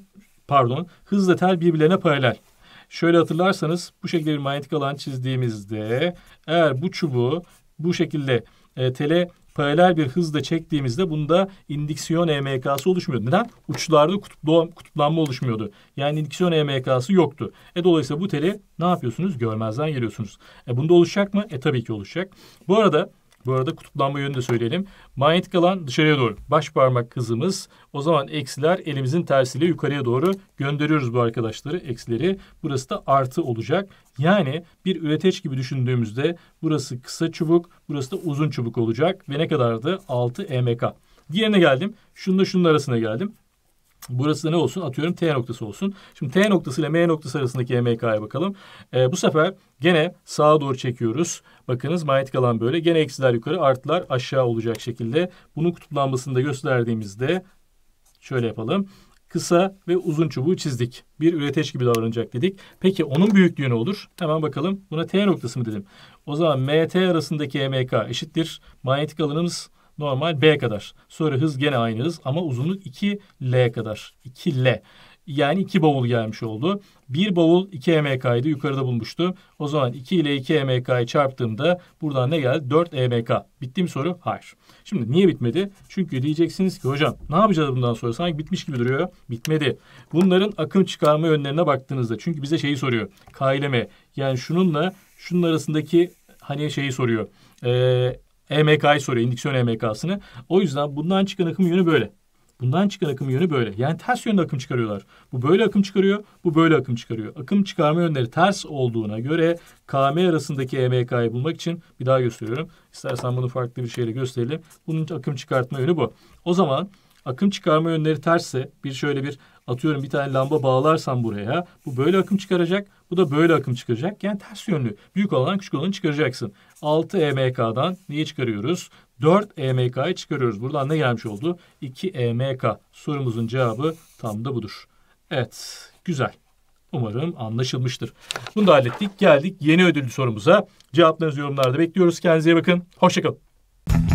pardon hızla tel birbirlerine paralel. Şöyle hatırlarsanız bu şekilde bir manyetik alan çizdiğimizde eğer bu çubuğu bu şekilde e, tele paralel bir hızla çektiğimizde bunda indiksiyon EMK'sı oluşmuyordu. Neden? Uçlarda kutuplanma oluşmuyordu. Yani indiksiyon EMK'sı yoktu. E dolayısıyla bu teli ne yapıyorsunuz? Görmezden geliyorsunuz. E bunda oluşacak mı? E tabii ki oluşacak. Bu arada bu arada kutuplanma yönünü de söyleyelim. Manyetik alan dışarıya doğru. Baş parmak hızımız. O zaman eksiler elimizin tersiyle yukarıya doğru gönderiyoruz bu arkadaşları eksileri. Burası da artı olacak. Yani bir üreteç gibi düşündüğümüzde burası kısa çubuk, burası da uzun çubuk olacak. Ve ne kadardı? 6 EMK. Diğerine geldim. Şununla şunun arasına geldim. Burası da ne olsun? Atıyorum T noktası olsun. Şimdi T noktası ile M noktası arasındaki EMK'ya bakalım. Ee, bu sefer gene sağa doğru çekiyoruz. Bakınız manyetik alan böyle. Gene eksiler yukarı artlar aşağı olacak şekilde. Bunun kutuplanmasını da gösterdiğimizde şöyle yapalım. Kısa ve uzun çubuğu çizdik. Bir üreteç gibi davranacak dedik. Peki onun büyüklüğü ne olur? Hemen bakalım. Buna T noktası mı dedim? O zaman MT arasındaki EMK eşittir. Manyetik alanımız normal B kadar. Sonra hız gene aynı hız ama uzunluk 2L kadar. 2L. Yani 2 bavul gelmiş oldu. 1 bavul 2 MK'ydı. Yukarıda bulmuştum. O zaman 2 ile 2 MK'yı çarptığımda buradan ne geldi? 4 mk Bitti mi soru? Hayır. Şimdi niye bitmedi? Çünkü diyeceksiniz ki hocam ne yapacağız bundan sonra? Sanki bitmiş gibi duruyor. Bitmedi. Bunların akım çıkarma yönlerine baktığınızda. Çünkü bize şeyi soruyor. K ile M. Yani şununla şunun arasındaki hani şeyi soruyor. Ee, EMK'yı soruyor. İndüksiyon EMK'sını. O yüzden bundan çıkan akım yönü böyle. Bundan çıkan akım yönü böyle. Yani ters yönde akım çıkarıyorlar. Bu böyle akım çıkarıyor, bu böyle akım çıkarıyor. Akım çıkarma yönleri ters olduğuna göre KM arasındaki EMK'yı bulmak için bir daha gösteriyorum. İstersen bunu farklı bir şeyle gösterelim. Bunun akım çıkartma yönü bu. O zaman akım çıkarma yönleri tersse bir şöyle bir atıyorum bir tane lamba bağlarsam buraya bu böyle akım çıkaracak bu da böyle akım çıkaracak yani ters yönlü büyük olan küçük olanı çıkaracaksın. 6 EMK'dan neyi çıkarıyoruz? 4 EMK'yı çıkarıyoruz. Buradan ne gelmiş oldu? 2 EMK. Sorumuzun cevabı tam da budur. Evet, güzel. Umarım anlaşılmıştır. Bunu da hallettik. Geldik yeni ödüllü sorumuza. Cevaplarınızı yorumlarda bekliyoruz. Kendinize iyi bakın. Hoşçakalın.